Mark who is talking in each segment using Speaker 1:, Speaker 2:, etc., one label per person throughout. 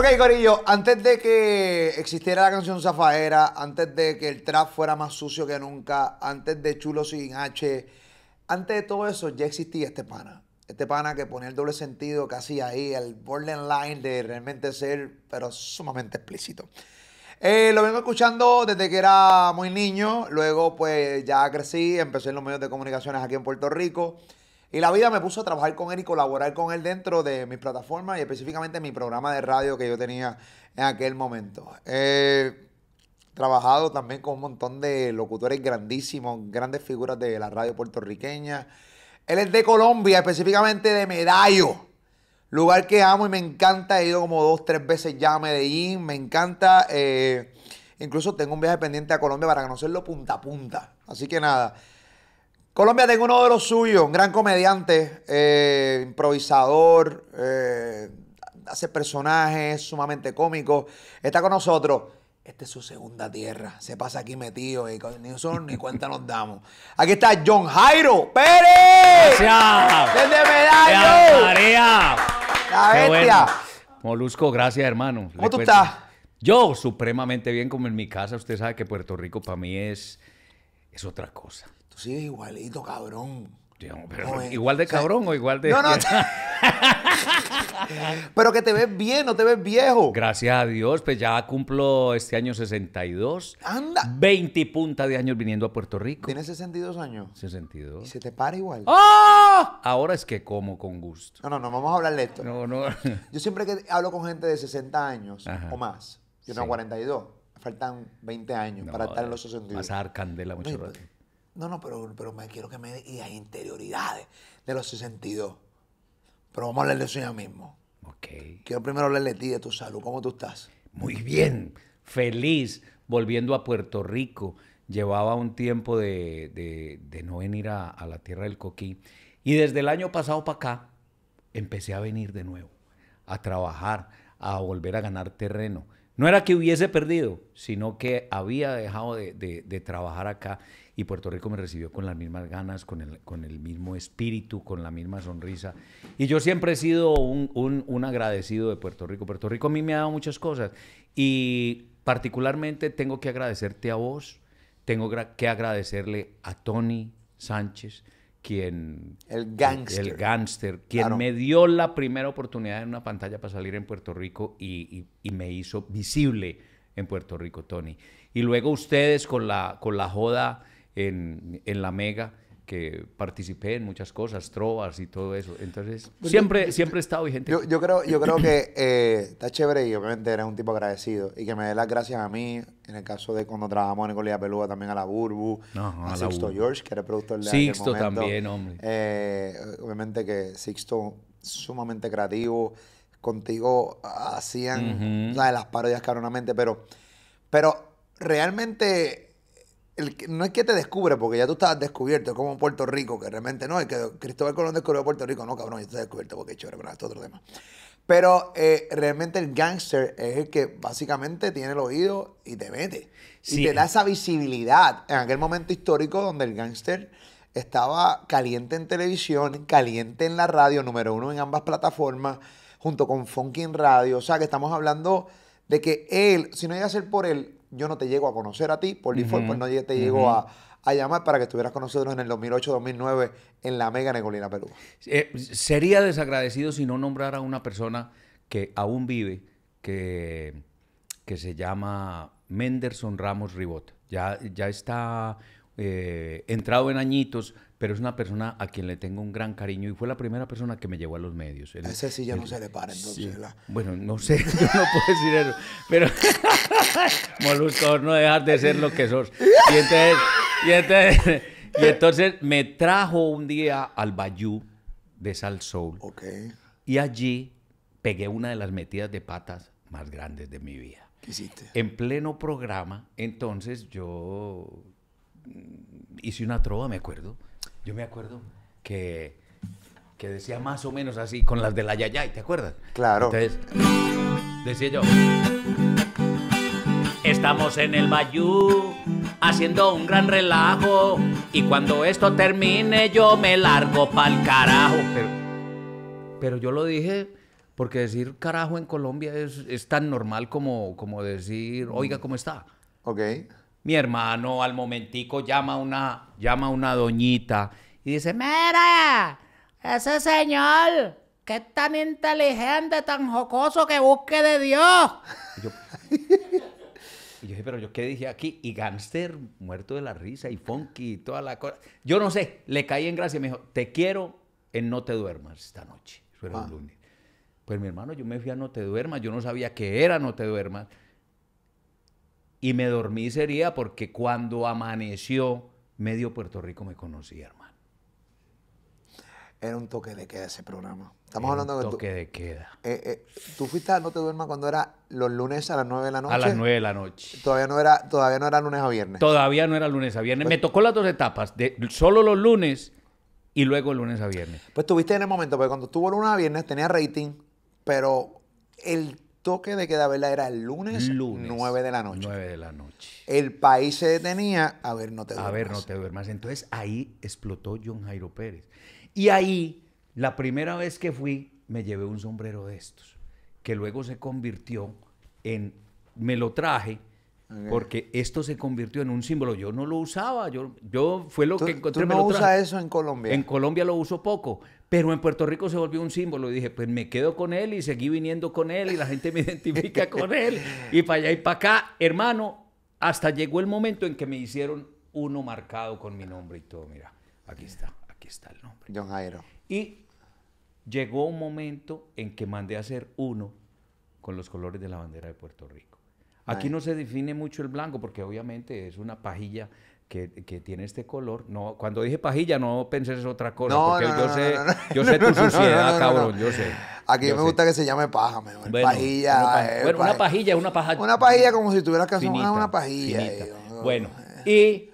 Speaker 1: Ok, Corillo, antes de que existiera la canción Zafaera, antes de que el trap fuera más sucio que nunca, antes de Chulo sin H, antes de todo eso ya existía este pana. Este pana que ponía el doble sentido casi ahí, el borderline de realmente ser, pero sumamente explícito. Eh, lo vengo escuchando desde que era muy niño, luego pues ya crecí, empecé en los medios de comunicaciones aquí en Puerto Rico. Y la vida me puso a trabajar con él y colaborar con él dentro de mis plataformas y específicamente mi programa de radio que yo tenía en aquel momento. trabajado también con un montón de locutores grandísimos, grandes figuras de la radio puertorriqueña. Él es de Colombia, específicamente de Medallo, lugar que amo y me encanta. He ido como dos, tres veces ya a Medellín, me encanta. Eh, incluso tengo un viaje pendiente a Colombia para conocerlo punta a punta. Así que nada. Colombia tengo uno de los suyos, un gran comediante, eh, improvisador, eh, hace personajes sumamente cómicos. Está con nosotros. Esta es su segunda tierra. Se pasa aquí metido y ni son ni cuenta nos damos. Aquí está John
Speaker 2: Jairo
Speaker 1: Pérez.
Speaker 2: Gracias. Desde
Speaker 1: Medallo.
Speaker 2: María. La bestia. Molusco, gracias, hermano. ¿Cómo tú estás? Yo, supremamente bien, como en mi casa. Usted sabe que Puerto Rico para mí es, es otra cosa. Sí, igualito, cabrón. Eh, igual de cabrón o, igual de. No, no. pero que te ves bien, no te ves viejo. Gracias a Dios, pues ya cumplo este año 62. Anda. 20 punta de años viniendo a Puerto Rico. ¿Tienes 62 años? 62. ¿Y se te para igual?
Speaker 1: ¡Ah!
Speaker 2: Ahora es que como con gusto. No, no, no, vamos a hablar de esto. No, no. Yo
Speaker 1: siempre que hablo con gente de 60 años o más, yo tengo 42, faltan 20 años para estar en eh, los
Speaker 2: 62. Vas a candela mucho
Speaker 1: no, no, pero, pero me quiero que me dé las interioridades de los 62. Pero vamos a hablar de eso ya mismo. Ok. Quiero primero hablarle de ti, de tu salud. ¿Cómo tú estás? Muy
Speaker 2: bien, feliz, volviendo a Puerto Rico. Llevaba un tiempo de, de, no venir a, la tierra del coquí. Y desde el año pasado para acá, empecé a venir de nuevo, a trabajar, a volver a ganar terreno. No era que hubiese perdido, sino que había dejado de trabajar acá y Puerto Rico me recibió con las mismas ganas, con el, con el mismo espíritu, con la misma sonrisa. Y yo siempre he sido un, un, agradecido de Puerto Rico. Puerto Rico a mí me ha dado muchas cosas y particularmente tengo que agradecerte a vos, tengo que agradecerle a Tony Sánchez, quien... El gángster. El gángster, quien me dio la primera oportunidad en una pantalla para salir en Puerto Rico y, y, me hizo visible en Puerto Rico, Tony. Y luego ustedes con la, con la joda en, la Mega que participé en muchas cosas, trovas y todo eso. Entonces, pues siempre, siempre he estado vigente. Yo, yo, creo, yo creo que
Speaker 1: eh, está chévere y obviamente eres un tipo agradecido. Y que me dé las gracias a mí, en el caso de cuando trabajamos en Nicolía Pelúa, también a la Burbu, a, Sixto George, que era el productor de Sixto también, hombre. Eh, obviamente que Sixto, sumamente creativo, contigo hacían una de las parodias caronamente, pero, pero realmente no es que te descubra, porque ya tú estás descubierto, como Puerto Rico, que realmente no, es que Cristóbal Colón descubrió Puerto Rico, no, cabrón, ya estoy descubierto porque chévere, pero esto otro tema. Pero eh, realmente el gangster es el que básicamente tiene el oído y te mete. Y te da esa visibilidad en aquel momento histórico donde el gangster estaba caliente en televisión, caliente en la radio, número uno en ambas plataformas, junto con Funkin radio. O sea, que estamos hablando de que él, si no iba a ser por él, yo no te llego a conocer a ti, por default, pues no te llego a, llamar para que estuvieras con nosotros en el
Speaker 2: 2008-2009 en la Mega negolina Perú. Eh, sería desagradecido si no nombrara a una persona que aún vive, que, que se llama Menderson Ramos Ribot. Ya, ya está eh, entrado en añitos, pero es una persona a quien le tengo un gran cariño y fue la primera persona que me llevó a los medios. Ese sí ya no se le para entonces. Bueno, no sé, yo no puedo decir eso, pero Molusco, no dejas de ser lo que sos. Y entonces, me trajo un día al Bayou de Sal Soul. Y allí pegué una de las metidas de patas más grandes de mi vida. ¿Qué hiciste? En pleno programa, entonces yo mm, hice una trova, me acuerdo. Yo me acuerdo que, que decía más o menos así, con las de la Yayay, ¿te acuerdas?
Speaker 1: Claro. Entonces,
Speaker 2: decía yo. Estamos en el Bayú haciendo un gran relajo y cuando esto termine yo me largo pa'l carajo. Pero, pero yo lo dije porque decir carajo en Colombia es, tan normal como, como decir, oiga, ¿cómo está? Ok. Mi hermano al momentico llama a una, llama una doñita y dice, mira, ese señor que es tan inteligente, tan jocoso que busque de Dios. yo, y yo dije, pero yo qué dije aquí. Y Gangster, muerto de la risa, y Funky, y toda la cosa. Yo no sé, le caí en gracia. y Me dijo, te quiero en No Te Duermas esta noche. Eso el ah. lunes. Pues mi hermano, yo me fui a No Te Duermas. Yo no sabía qué era No Te Duermas. Y me dormí sería porque cuando amaneció, medio Puerto Rico me conocía,
Speaker 1: era un toque de queda ese programa. Estamos hablando de. toque de queda. Eh, eh, tú fuiste a No Te Duermas cuando era los lunes a las 9 de la noche. A las 9
Speaker 2: de la noche. Todavía
Speaker 1: no era, todavía no era lunes a viernes.
Speaker 2: Todavía no era lunes a viernes. Pues Me tocó las dos etapas. solo los lunes y luego lunes a viernes. Pues tuviste en el momento, porque cuando estuvo lunes a viernes tenía rating,
Speaker 1: pero el toque de queda, ¿verdad? Era el lunes, lunes 9 de la noche. 9 de la
Speaker 2: noche. El país se detenía a ver, no te duermas. A ver, no te duermas. Entonces ahí explotó John Jairo Pérez. Y ahí, la primera vez que fui, me llevé un sombrero de estos, que luego se convirtió en, me lo traje, porque esto se convirtió en un símbolo. Yo no lo usaba, yo, yo fue lo que encontré. no eso en Colombia? En Colombia lo uso poco, pero en Puerto Rico se volvió un símbolo. Y dije, pues me quedo con él y seguí viniendo con él y la gente me identifica con él. Y para allá y para acá, hermano, hasta llegó el momento en que me hicieron uno marcado con mi nombre y todo, mira, aquí está está el nombre. John Jairo. Y llegó un momento en que mandé a hacer uno con los colores de la bandera de Puerto Rico. Aquí no se define mucho el blanco porque obviamente es una pajilla que, que, tiene este color. No, cuando dije pajilla no pensé es otra cosa, no, no, yo, no, sé, yo sé tu suciedad, cabrón, yo sé. Aquí me gusta que se llame paja, pajilla. Una eh, bueno, una pajilla es una paja. Una pajilla como si tuvieras que una pajilla. Eh, bueno, eh. y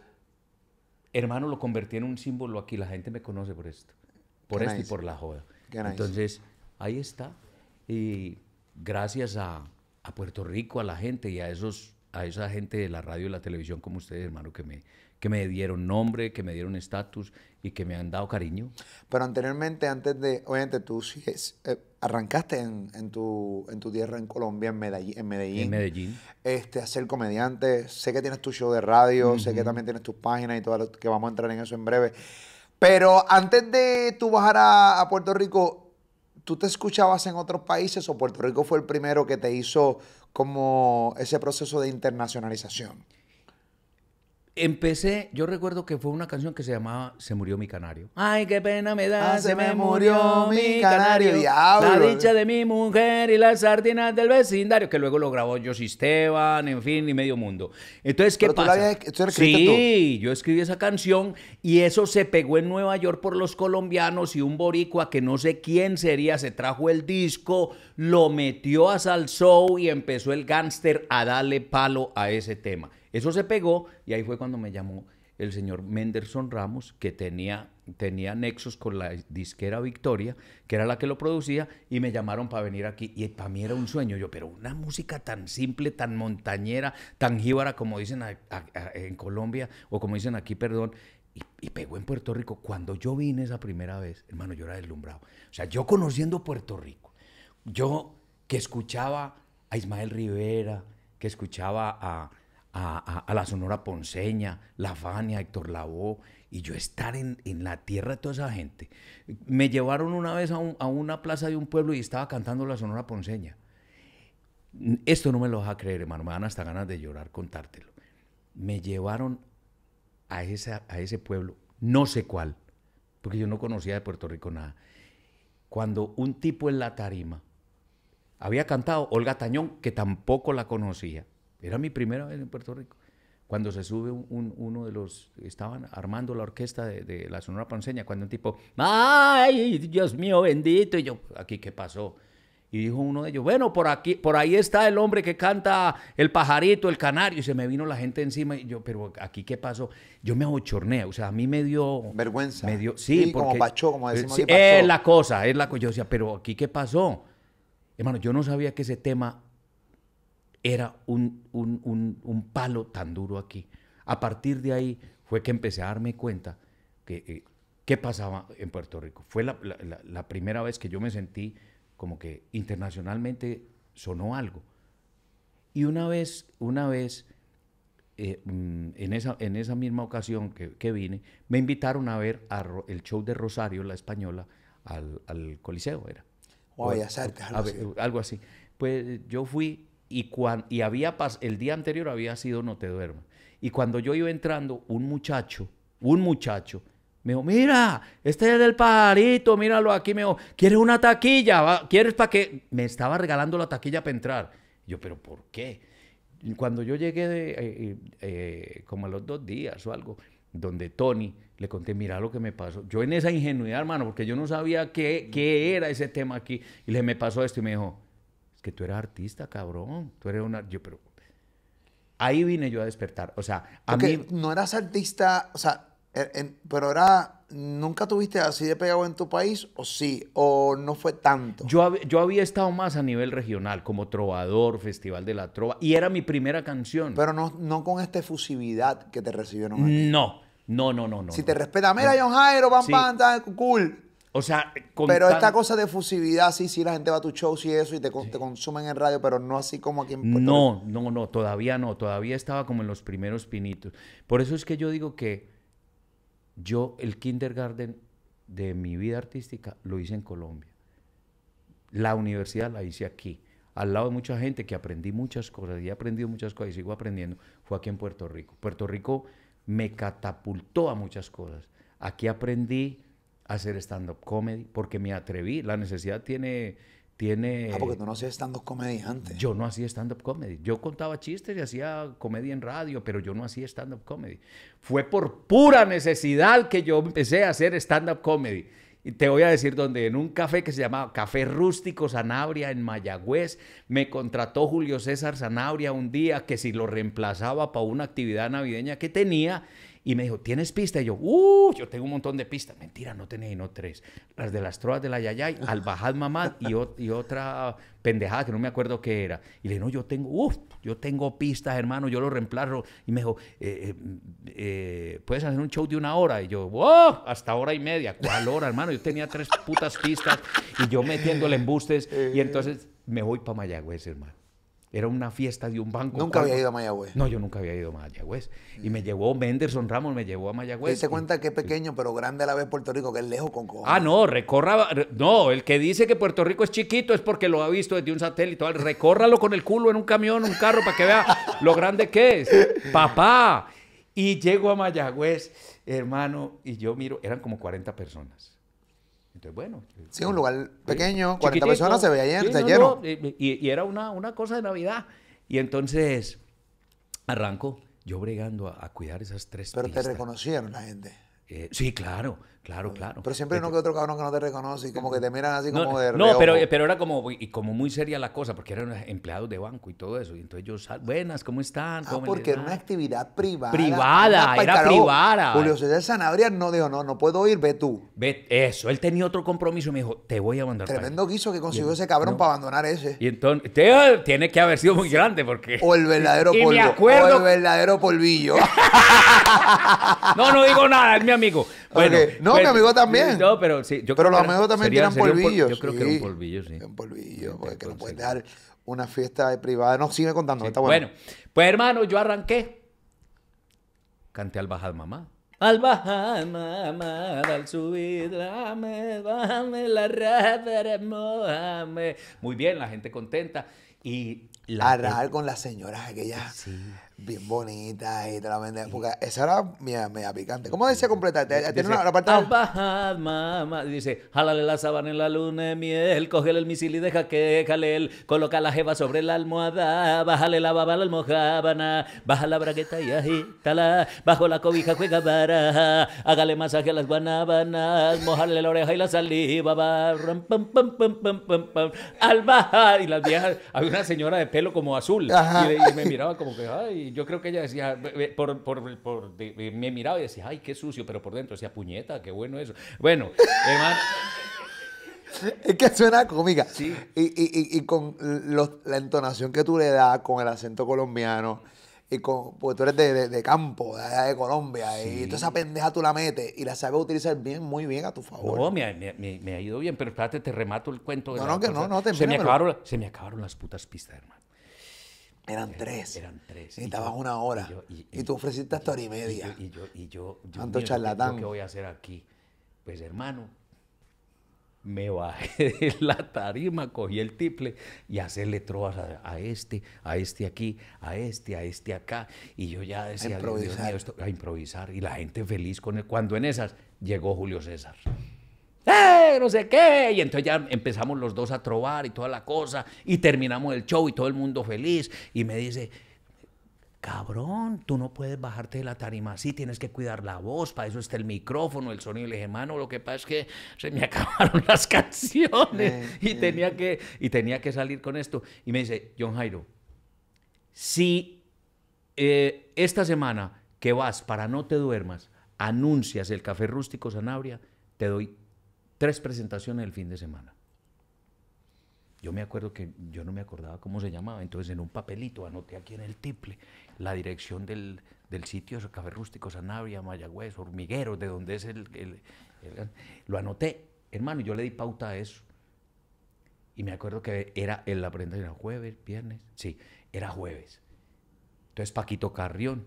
Speaker 2: hermano, lo convertí en un símbolo aquí. La gente me conoce por esto, por esto y por la joda. Entonces, ahí está. Y gracias a, Puerto Rico, a la gente y a, esos, a esa gente de la radio y la televisión como ustedes, hermano, que me, que me dieron nombre, que me dieron estatus y que me han dado cariño.
Speaker 1: Pero anteriormente, antes de, obviamente tú sigues, es eh, arrancaste en, en, tu, tierra, en Colombia, en Medellín. En Medellín. Este, a ser comediante. Sé que tienes tu show de radio, sé que también tienes tus páginas y todo lo que vamos a entrar en eso en breve. Pero antes de tú bajar a, Puerto Rico, ¿tú te escuchabas en otros países o Puerto Rico fue el primero que te hizo como ese proceso de internacionalización?
Speaker 2: Empecé, yo recuerdo que fue una canción que se llamaba Se murió mi canario. Ay, qué pena me da, ah, se, me murió, mi canario. la dicha de mi mujer y las sardinas del vecindario, que luego lo grabó yo Esteban, en fin, y medio mundo. Entonces, ¿qué Pero Tú la sí, yo escribí esa canción y eso se pegó en Nueva York por los colombianos y un boricua que no sé quién sería, se trajo el disco, lo metió a Salsou y empezó el gángster a darle palo a ese tema. Eso se pegó y ahí fue cuando me llamó el señor Menderson Ramos, que tenía, tenía nexos con la disquera Victoria, que era la que lo producía, y me llamaron para venir aquí. Y para mí era un sueño. Yo, pero una música tan simple, tan montañera, tan jíbara, como dicen en Colombia, o como dicen aquí, perdón, y, y, pegó en Puerto Rico. Cuando yo vine esa primera vez, hermano, yo era deslumbrado. O sea, yo conociendo Puerto Rico, yo que escuchaba a Ismael Rivera, que escuchaba a a, la Sonora Ponceña, La Fania, Héctor Lavoe, y yo estar en, la tierra de toda esa gente. Me llevaron una vez a, una plaza de un pueblo y estaba cantando la Sonora Ponceña. Esto no me lo vas a creer, hermano, me dan hasta ganas de llorar contártelo. Me llevaron a, a ese pueblo, no sé cuál, porque yo no conocía de Puerto Rico nada. Cuando un tipo en la tarima había cantado Olga Tañón, que tampoco la conocía, era mi primera vez en Puerto Rico. Cuando se sube uno de los, estaban armando la orquesta de, la Sonora Ponceña, cuando un tipo, ¡ay, Dios mío bendito! Y yo, ¿aquí qué pasó? Y dijo uno de ellos, bueno, por aquí, por ahí está el hombre que canta el pajarito, el canario. Y se me vino la gente encima y yo, pero aquí qué pasó. Yo me abochorné, o sea, a mí me dio... Vergüenza. Me dio, sí, como pachó, como decimos. Sí, es la cosa, es la cosa. Yo decía, pero aquí qué pasó. Hermano, yo no sabía que ese tema era un, palo tan duro aquí. A partir de ahí fue que empecé a darme cuenta que, eh, qué pasaba en Puerto Rico. Fue la, primera vez que yo me sentí como que internacionalmente sonó algo. Y una vez, una vez, eh, mm, en, esa, en esa misma ocasión que, que vine, me invitaron a ver el show de Rosario, la española, al, Coliseo, era. O, a algo así. Pues yo fui y, y había el día anterior había sido No te duermas. Y cuando yo iba entrando, un muchacho, un muchacho, me dijo, mira, este es del parito míralo aquí, me dijo, ¿quieres una taquilla? ¿Quieres para qué? Me estaba regalando la taquilla para entrar. Yo, pero ¿por qué? Cuando yo llegué, eh, eh, eh, como a los dos días o algo, donde Tony, le conté, mira lo que me pasó. Yo en esa ingenuidad, hermano, porque yo no sabía qué, qué era ese tema aquí, y le me pasó esto y me dijo, que tú eras artista, cabrón. Tú eres una... Yo, pero... Ahí vine yo a despertar. O sea, a mí... No eras artista, o sea, er, pero era...
Speaker 1: ¿Nunca tuviste así de pegado en tu país? ¿O sí? ¿O no fue tanto?
Speaker 2: Yo, yo había estado más a nivel regional, como Trovador, Festival de la Trova, y era mi primera canción. Pero no, no con esta efusividad que te recibieron aquí. No, no, no, no. no si te respeta, mira, John Jairo, pam, cool. O Pero esta
Speaker 1: cosa de fusividad, sí, sí, la gente va a tus shows y eso, y te, consumen en radio, pero no así como aquí en Puerto No,
Speaker 2: no, no, todavía no, todavía estaba como en los primeros pinitos. Por eso es que yo digo que yo el kindergarten de mi vida artística lo hice en Colombia. La universidad la hice aquí, al lado de mucha gente que aprendí muchas cosas, y he aprendido muchas cosas y sigo aprendiendo, fue aquí en Puerto Rico. Puerto Rico me catapultó a muchas cosas. Aquí aprendí hacer stand-up comedy, porque me atreví. La necesidad tiene... tiene ah, porque tú no hacías stand-up comedy antes. Yo no hacía stand-up comedy. Yo contaba chistes y hacía comedia en radio, pero yo no hacía stand-up comedy. Fue por pura necesidad que yo empecé a hacer stand-up comedy. Y te voy a decir donde, en un café que se llamaba Café Rústico Sanabria en Mayagüez, me contrató Julio César Sanabria un día que si lo reemplazaba para una actividad navideña que tenía y me dijo, ¿tienes pista? Y yo, ¡uh! Yo tengo un montón de pistas. Mentira, no tenía no tres. Las de las troas de la Yayay, al bajar Mamad y, otra pendejada que no me acuerdo qué era. Y le dije, no, yo tengo, uff, yo tengo pistas, hermano, yo lo reemplazo. Y me dijo, eh, eh, eh, ¿puedes hacer un show de una hora? Y yo, ¡wow! Hasta hora y media. ¿Cuál hora, hermano? Yo tenía tres putas pistas y yo metiéndole embustes. Y entonces me voy para Mayagüez, hermano. Era una fiesta de un banco. Nunca había ido a Mayagüez. No, yo nunca había ido a Mayagüez. Y me mm. llevó Menderson Ramos, me llevó a Mayagüez. Se
Speaker 1: cuenta que es pequeño, pero grande a la vez Puerto Rico, que es lejos con cojones.
Speaker 2: Ah, no, recorra. No, el que dice que Puerto Rico es chiquito es porque lo ha visto desde un satélite. Recórralo con el culo en un camión, un carro, para que vea lo grande que es. Papá. Y llego a Mayagüez, hermano, y yo miro, eran como 40 personas. Entonces, bueno. Sí, un lugar pues, pequeño, 40 personas se veía lleno. y, era una, una, cosa de Navidad. Y entonces arrancó yo bregando a, cuidar esas tres Pero te reconocieron la gente. Eh, sí, claro. Claro, claro. Pero siempre uno
Speaker 1: este que otro cabrón que no te reconoce y como que te miran así como de No, pero,
Speaker 2: era como, como muy seria la cosa, porque eran empleados de banco y todo eso. Y entonces yo, buenas, ¿cómo están? ah, porque era una actividad privada. Privada, era privada. Julio
Speaker 1: César Sanabria no dijo, no, no puedo ir, ve
Speaker 2: tú. Ve, eso, él tenía otro compromiso y me dijo, te voy a mandar. Tremendo guiso que consiguió ese
Speaker 1: cabrón para abandonar ese.
Speaker 2: Y entonces, tiene que haber sido muy grande porque... O el verdadero polvo. O el
Speaker 1: verdadero polvillo.
Speaker 2: no, no digo nada, es mi amigo no, pues, mi amigo también. No, pero sí. Yo pero los amigos también eran tienen polvillos. yo creo que era un polvillo, sí. Un polvillo, porque no puede dar
Speaker 1: una fiesta privada. No, sigue contando, está bueno. Bueno, pues hermano, yo arranqué.
Speaker 2: Canté al bajar mamá. Al bajar mamá, al subir, dame, dame la raza mojame. Muy bien, la gente contenta. Y la, con las señoras aquellas. Sí bien
Speaker 1: bonita y te la Porque esa era mía, media, picante. ¿Cómo decía completa? Tiene una, parte. Al
Speaker 2: bajar, mamá. Dice, jálale la sábana en la luna de miel, cógele el misil y deja que jale él. Coloca la jeva sobre la almohada, bájale la baba la la almohábana, baja la bragueta y agítala. Bajo la cobija juega vara hágale masaje a las guanábanas, mojale la oreja y la saliva, barran, Al bajar. Y las viejas, había una señora de pelo como azul. y me miraba como que, ay yo creo que ella decía, por, por, me miraba y decía, ay, qué sucio, pero por dentro decía, puñeta, qué bueno eso. Bueno, eh, Es que suena cómica. Sí. Y, y,
Speaker 1: y, y con la entonación que tú le das, con el acento colombiano, y con, porque
Speaker 2: tú eres de, de, campo,
Speaker 1: de, Colombia, y toda esa pendeja tú la metes y la sabes utilizar bien, muy
Speaker 2: bien a tu favor. No, me, me, me ha ido bien, pero espérate, te remato el cuento. no, no, no, no, se me, acabaron, se me acabaron las putas pistas, hermano. Eran tres. Eran tres. Necesitabas una hora. Y, tú ofreciste hasta hora y media. Y yo, y yo, yo Tanto charlatán. ¿Qué voy a hacer aquí? Pues hermano, me bajé de la tarima, cogí el tiple y hacerle trovas a, a, este, a este aquí, a este, a este acá. Y yo ya decía, a improvisar. a improvisar. Y la gente feliz con él. Cuando en esas llegó Julio César. ¡Eh! No sé qué. Y entonces ya empezamos los dos a trobar y toda la cosa. Y terminamos el show y todo el mundo feliz. Y me dice, cabrón, tú no puedes bajarte de la tarima así, tienes que cuidar la voz, para eso está el micrófono, el sonido. Y le dije, mano, lo que pasa es que se me acabaron las canciones eh, y, eh. Tenía que, y tenía que salir con esto. Y me dice, John Jairo, si eh, esta semana que vas para no te duermas, anuncias el café rústico Sanabria, te doy Tres presentaciones el fin de semana. Yo me acuerdo que yo no me acordaba cómo se llamaba, entonces en un papelito anoté aquí en el tiple la dirección del, del sitio, Café Rústico, Sanabria, Mayagüez, Hormiguero, de donde es el, Lo anoté, hermano, yo le di pauta a eso. Y me acuerdo que era el la presentación, jueves, viernes, sí, era jueves. Entonces Paquito Carrión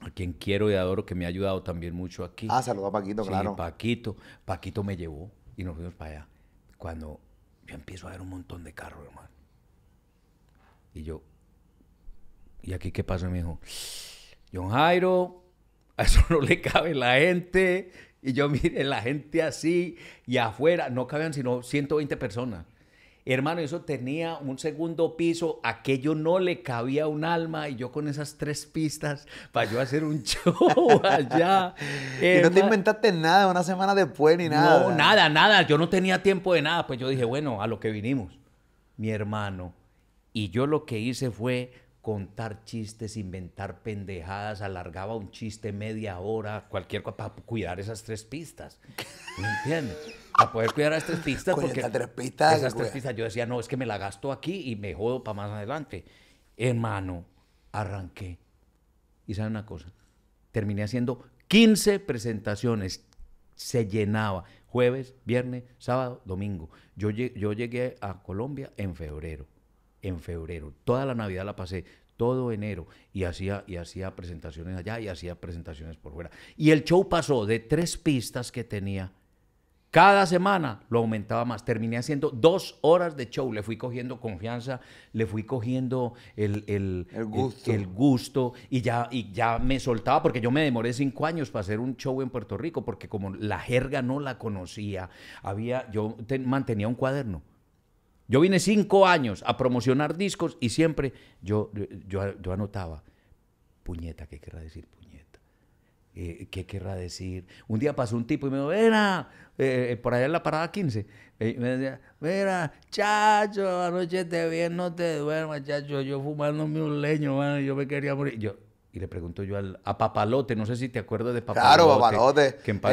Speaker 2: a quien quiero y adoro, que me ha ayudado también mucho aquí. Ah, saludó a Paquito, sí, claro. Paquito. Paquito me llevó y nos fuimos para allá. Cuando yo empiezo a ver un montón de carros, hermano. Y yo, ¿y aquí qué pasa? Y me dijo, John Jairo, a eso no le cabe la gente. Y yo, mire, la gente así y afuera, no cabían sino 120 personas. Hermano, eso tenía un segundo piso, aquello no le cabía un alma y yo con esas tres pistas para yo hacer un show allá. y no te inventaste nada, una
Speaker 1: semana después ni nada. No,
Speaker 2: nada, nada, yo no tenía tiempo de nada, pues yo dije, bueno, a lo que vinimos, mi hermano. Y yo lo que hice fue contar chistes, inventar pendejadas, alargaba un chiste media hora, cualquier cosa para cuidar esas tres pistas. ¿Me entiendes? a poder cuidar a estas pistas. porque tres pistas. Esas tres pistas, yo decía, no, es que me la gasto aquí y me jodo para más adelante. Hermano, arranqué. Y saben una cosa, terminé haciendo 15 presentaciones, se llenaba jueves, viernes, sábado, domingo. Yo, yo llegué a Colombia en febrero, en febrero. Toda la Navidad la pasé, todo enero, y hacía, y hacía presentaciones allá y hacía presentaciones por fuera. Y el show pasó de tres pistas que tenía cada semana lo aumentaba más. Terminé haciendo dos horas de show. Le fui cogiendo confianza, le fui cogiendo el, el, gusto. y ya, y ya me soltaba, porque yo me demoré cinco años para hacer un show en Puerto Rico, porque como la jerga no la conocía, había, yo mantenía un cuaderno. Yo vine cinco años a promocionar discos y siempre yo, yo, yo anotaba, puñeta, ¿qué querrá decir? Eh, ¿Qué querrá decir? Un día pasó un tipo y me dijo, ¡vera! Eh, eh, por allá en la parada 15, me decía, mira, chacho, anoche te bien, no te duermas, chacho, yo fumándome un leño, yo me quería morir. Yo, y le pregunto yo al, a Papalote, no sé si te acuerdas de Papalote. Claro, Papalote. Que en paz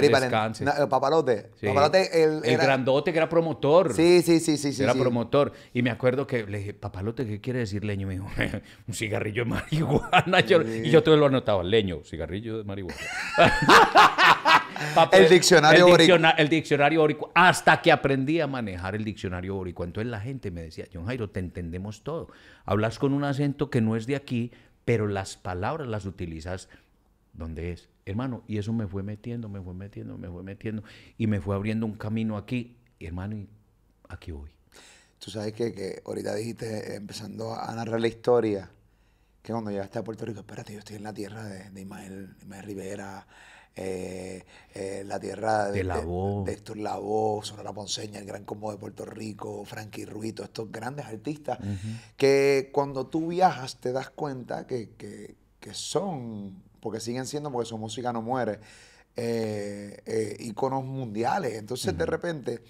Speaker 1: papalote. papalote el, el grandote
Speaker 2: que era promotor. Sí, sí, sí, sí. Era promotor. Y me acuerdo que le dije, Papalote, ¿qué quiere decir leño? Me dijo, un cigarrillo de marihuana. Y yo todo lo anotaba, leño, cigarrillo de marihuana. el diccionario el el diccionario boricua. Hasta que aprendí a manejar el diccionario boricua. Entonces la gente me decía, John Jairo, te entendemos todo. Hablas con un acento que no es de aquí, pero las palabras las utilizas donde es. Hermano, y eso me fue metiendo, me fue metiendo, me fue metiendo, y me fue abriendo un camino aquí, hermano, y aquí voy. Tú sabes
Speaker 1: que, ahorita dijiste, empezando a narrar
Speaker 2: la historia, que cuando llegaste a Puerto Rico, espérate,
Speaker 1: yo estoy en la tierra de, de Rivera, eh, eh, la tierra de, la voz. Sonora Ponceña, el Gran Combo de Puerto Rico, Frankie Ruito, estos grandes artistas, que cuando tú viajas te das cuenta que, son, porque siguen siendo, porque su música no muere, eh, iconos eh, mundiales. Entonces de repente,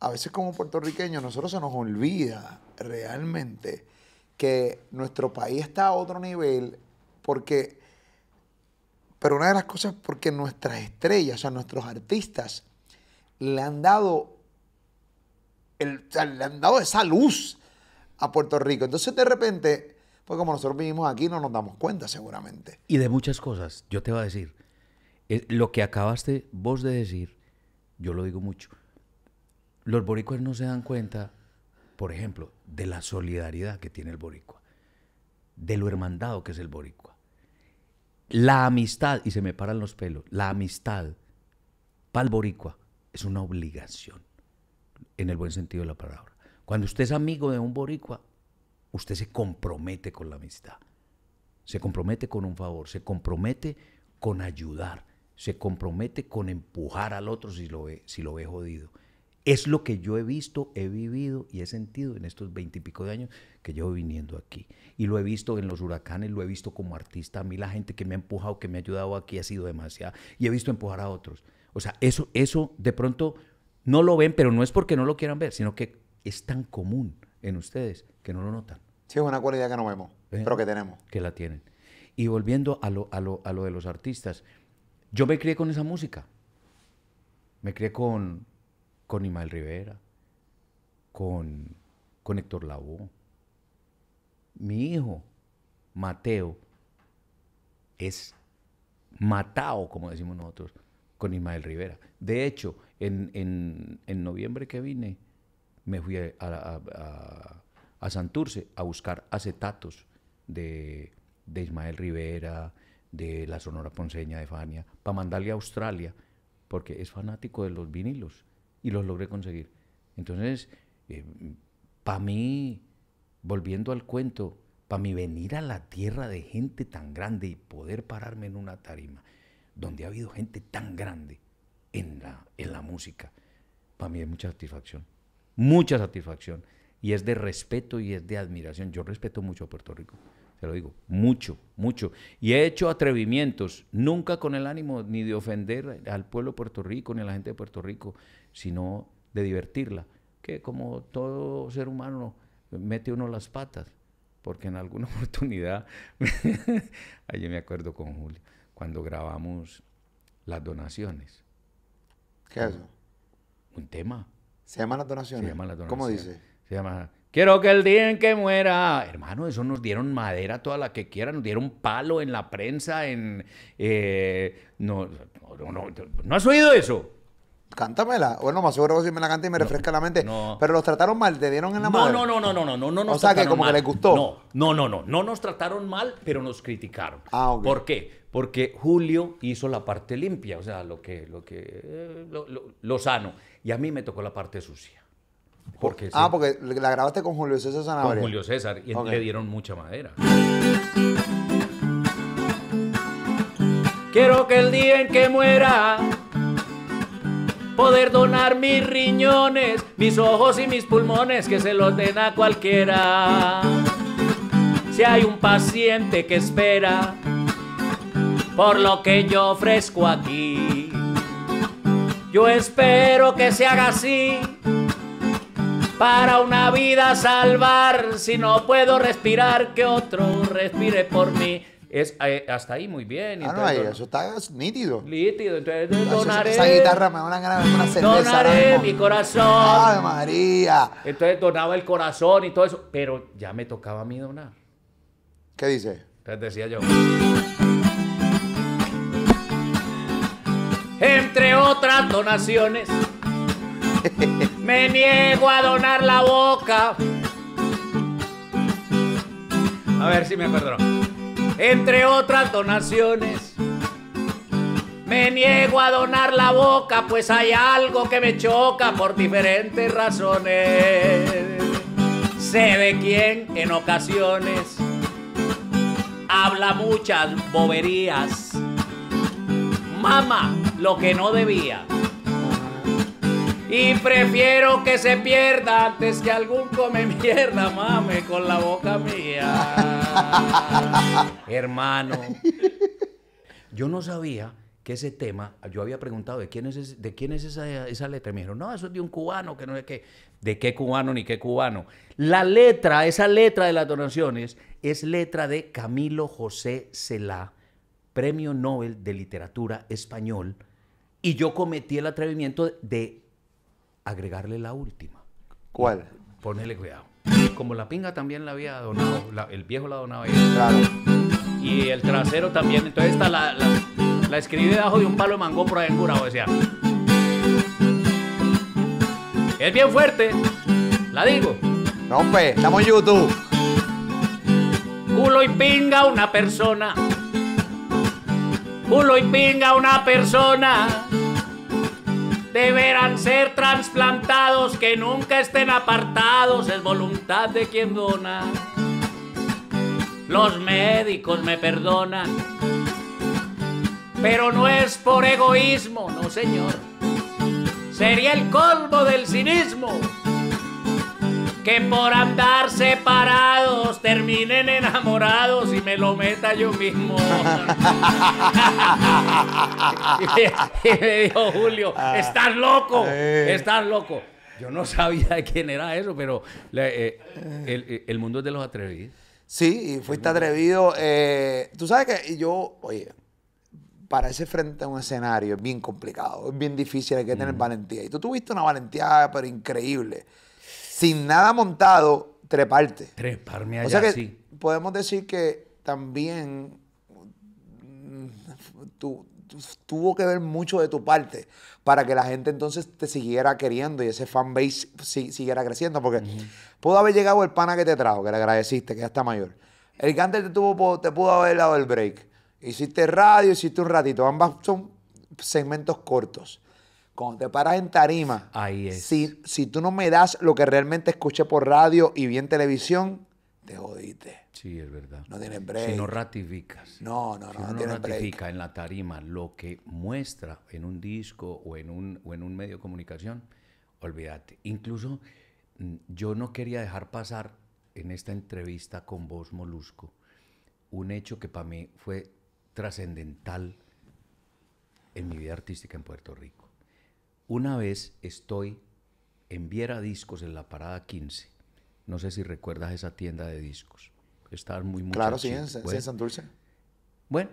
Speaker 1: a veces como puertorriqueños, nosotros se nos olvida realmente que nuestro país está a otro nivel porque pero una de las cosas porque nuestras estrellas, o sea, nuestros artistas, le han dado, el, le han dado esa luz a Puerto Rico. Entonces, de repente, pues como nosotros vivimos aquí, no nos damos cuenta seguramente.
Speaker 2: Y de muchas cosas, yo te voy a decir, eh, lo que acabaste vos de decir, yo lo digo mucho, los boricuas no se dan cuenta, por ejemplo, de la solidaridad que tiene el boricua, de lo hermandado que es el boricua la amistad, y se me paran los pelos, la amistad para el boricua es una obligación, en el buen sentido de la palabra. Cuando usted es amigo de un boricua, usted se compromete con la amistad, se compromete con un favor, se compromete con ayudar, se compromete con empujar al otro si lo ve, si lo ve jodido, es lo que yo he visto, he vivido y he sentido en estos veintipico de años que llevo viniendo aquí. Y lo he visto en los huracanes, lo he visto como artista. A mí la gente que me ha empujado, que me ha ayudado aquí ha sido demasiada. Y he visto empujar a otros. O sea, eso, eso de pronto no lo ven, pero no es porque no lo quieran ver, sino que es tan común en ustedes que no lo notan. Sí, es una
Speaker 1: cualidad que no vemos,
Speaker 2: ¿Eh? pero que tenemos. Que la tienen. Y volviendo a lo, a lo de los artistas, yo me crié con esa música. Me crié con, con Ismael Rivera, con, Héctor Mi hijo, Mateo, es matado, como decimos nosotros, con Ismael Rivera. De hecho, en, noviembre que vine, me fui a, Santurce a buscar acetatos de, de, Ismael Rivera, de la Sonora Ponceña, de Fania, para mandarle a Australia, porque es fanático de los vinilos y los logré conseguir. Entonces, eh, para mí, volviendo al cuento, para mí venir a la tierra de gente tan grande y poder pararme en una tarima donde ha habido gente tan grande en la, en la música, para mí es mucha satisfacción, mucha satisfacción. Y es de respeto y es de admiración. Yo respeto mucho a Puerto Rico. Te lo digo, mucho, mucho. Y he hecho atrevimientos, nunca con el ánimo ni de ofender al pueblo de Puerto Rico ni a la gente de Puerto Rico, sino de divertirla. Que como todo ser humano, mete uno las patas. Porque en alguna oportunidad, ayer me acuerdo con Julio, cuando grabamos las donaciones. ¿Qué es eso? Un tema. ¿Se llama las donaciones? Se llama las donaciones. ¿Cómo dice? Se llama Quiero que el día en que muera, hermano, eso nos dieron madera toda la que quiera. nos dieron palo en la prensa, en... Eh, no, no, no, has oído eso?
Speaker 1: Cántamela. Bueno, más seguro que si me la canta y me refresca la mente. Pero los trataron mal, te dieron en la mano. No, no,
Speaker 2: no, no, no, no, no. no. o sea, que como que les gustó. No, no, no, no. No nos trataron mal, pero nos criticaron. Ah, ¿Por qué? Porque Julio hizo la parte limpia, o sea, lo que, lo que, eh, lo, lo sano. Y a mí me tocó la parte sucia ah, porque
Speaker 1: la grabaste con Julio César Sanabria. Con Julio César y le
Speaker 2: dieron mucha madera. Quiero que el día en que muera poder donar mis riñones, mis ojos y mis pulmones que se los den a cualquiera. Si hay un paciente que espera por lo que yo ofrezco aquí, yo espero que se haga así para una vida salvar. Si no puedo respirar, que otro respire por mí. Es, eh, hasta ahí muy bien. Ah, eso está nítido. Nítido, entonces donaré. guitarra me
Speaker 1: una cerveza. Donaré mi corazón. ¡Ay, María!
Speaker 2: Entonces donaba el corazón y todo eso, pero ya me tocaba a mí donar. ¿Qué dice? Entonces decía yo. Entre otras donaciones me niego a donar la boca. A ver si me perdono. Entre otras donaciones. Me niego a donar la boca, pues hay algo que me choca por diferentes razones. Sé de quién en ocasiones habla muchas boberías. Mama lo que no debía. Y prefiero que se pierda antes que algún come mierda, mame, con la boca mía. Hermano, yo no sabía que ese tema, yo había preguntado de quién es, de quién es esa, esa letra. Me dijeron, no, eso es de un cubano, que no es qué. ¿De qué cubano ni qué cubano? La letra, esa letra de las donaciones, es letra de Camilo José Celá, premio Nobel de Literatura Español. Y yo cometí el atrevimiento de agregarle la última. ¿Cuál? Ponerle cuidado. Como la pinga también la había donado, el viejo la donaba ella. Claro. Y el trasero también. Entonces está la, la, escribí debajo de un palo de mango por ahí en curado, decía. Es bien fuerte. La digo. Rompe, estamos en YouTube. Culo y pinga una persona. Culo y pinga una persona deberán ser trasplantados, que nunca estén apartados, es voluntad de quien dona. Los médicos me perdonan, pero no es por egoísmo, no señor. Sería el colmo del cinismo que por andar separados terminen enamorados y me lo meta yo mismo. y, me, dijo Julio, estás loco, ah, eh. estás loco. Yo no sabía de quién era eso, pero eh, eh, el, mundo es de los atrevidos.
Speaker 1: Sí, y fuiste atrevido. Tú sabes que yo, oye, para ese frente a un escenario es bien complicado, es bien difícil, hay que tener mm. valentía. Y tú tuviste una valentía, pero increíble sin nada montado, treparte.
Speaker 2: Treparme allá, o sea que
Speaker 1: Podemos decir que también mm, tuvo que ver mucho de tu parte para que la gente entonces te siguiera queriendo y ese fanbase si, siguiera creciendo. Porque pudo haber llegado el pana que te trajo, que le agradeciste, que ya está mayor. El Gander te, te pudo haber dado el break. Hiciste radio, hiciste un ratito. Ambas son segmentos cortos cuando te paras en tarima, Ahí es. Si, si tú no me das lo que realmente escuché por radio y vi en televisión,
Speaker 2: te jodiste. Sí, es verdad. No tienes break. Si no ratificas. No, no, no. Si no, ratifica en la tarima lo que muestra en un disco o en un, o en un medio de comunicación, olvídate. Incluso mm, yo no quería dejar pasar en esta entrevista con vos, Molusco, un hecho que para mí fue trascendental en mi vida artística en Puerto Rico. Una vez estoy en Viera Discos en la parada 15. No sé si recuerdas esa tienda de discos. Estaban muy Claro, sí, en, bueno. Bueno,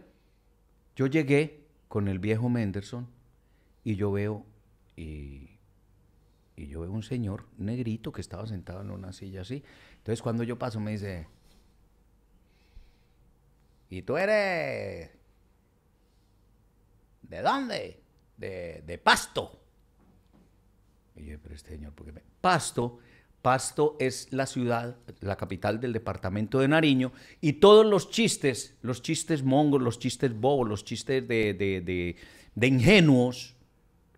Speaker 2: yo llegué con el viejo Menderson y yo veo y, yo veo un señor negrito que estaba sentado en una silla así. Entonces cuando yo paso me dice, ¿y tú eres? ¿De dónde? De, de pasto. Este Pasto, Pasto es la ciudad, la capital del departamento de Nariño, y todos los chistes, los chistes mongos, los chistes bobos, los chistes de, ingenuos,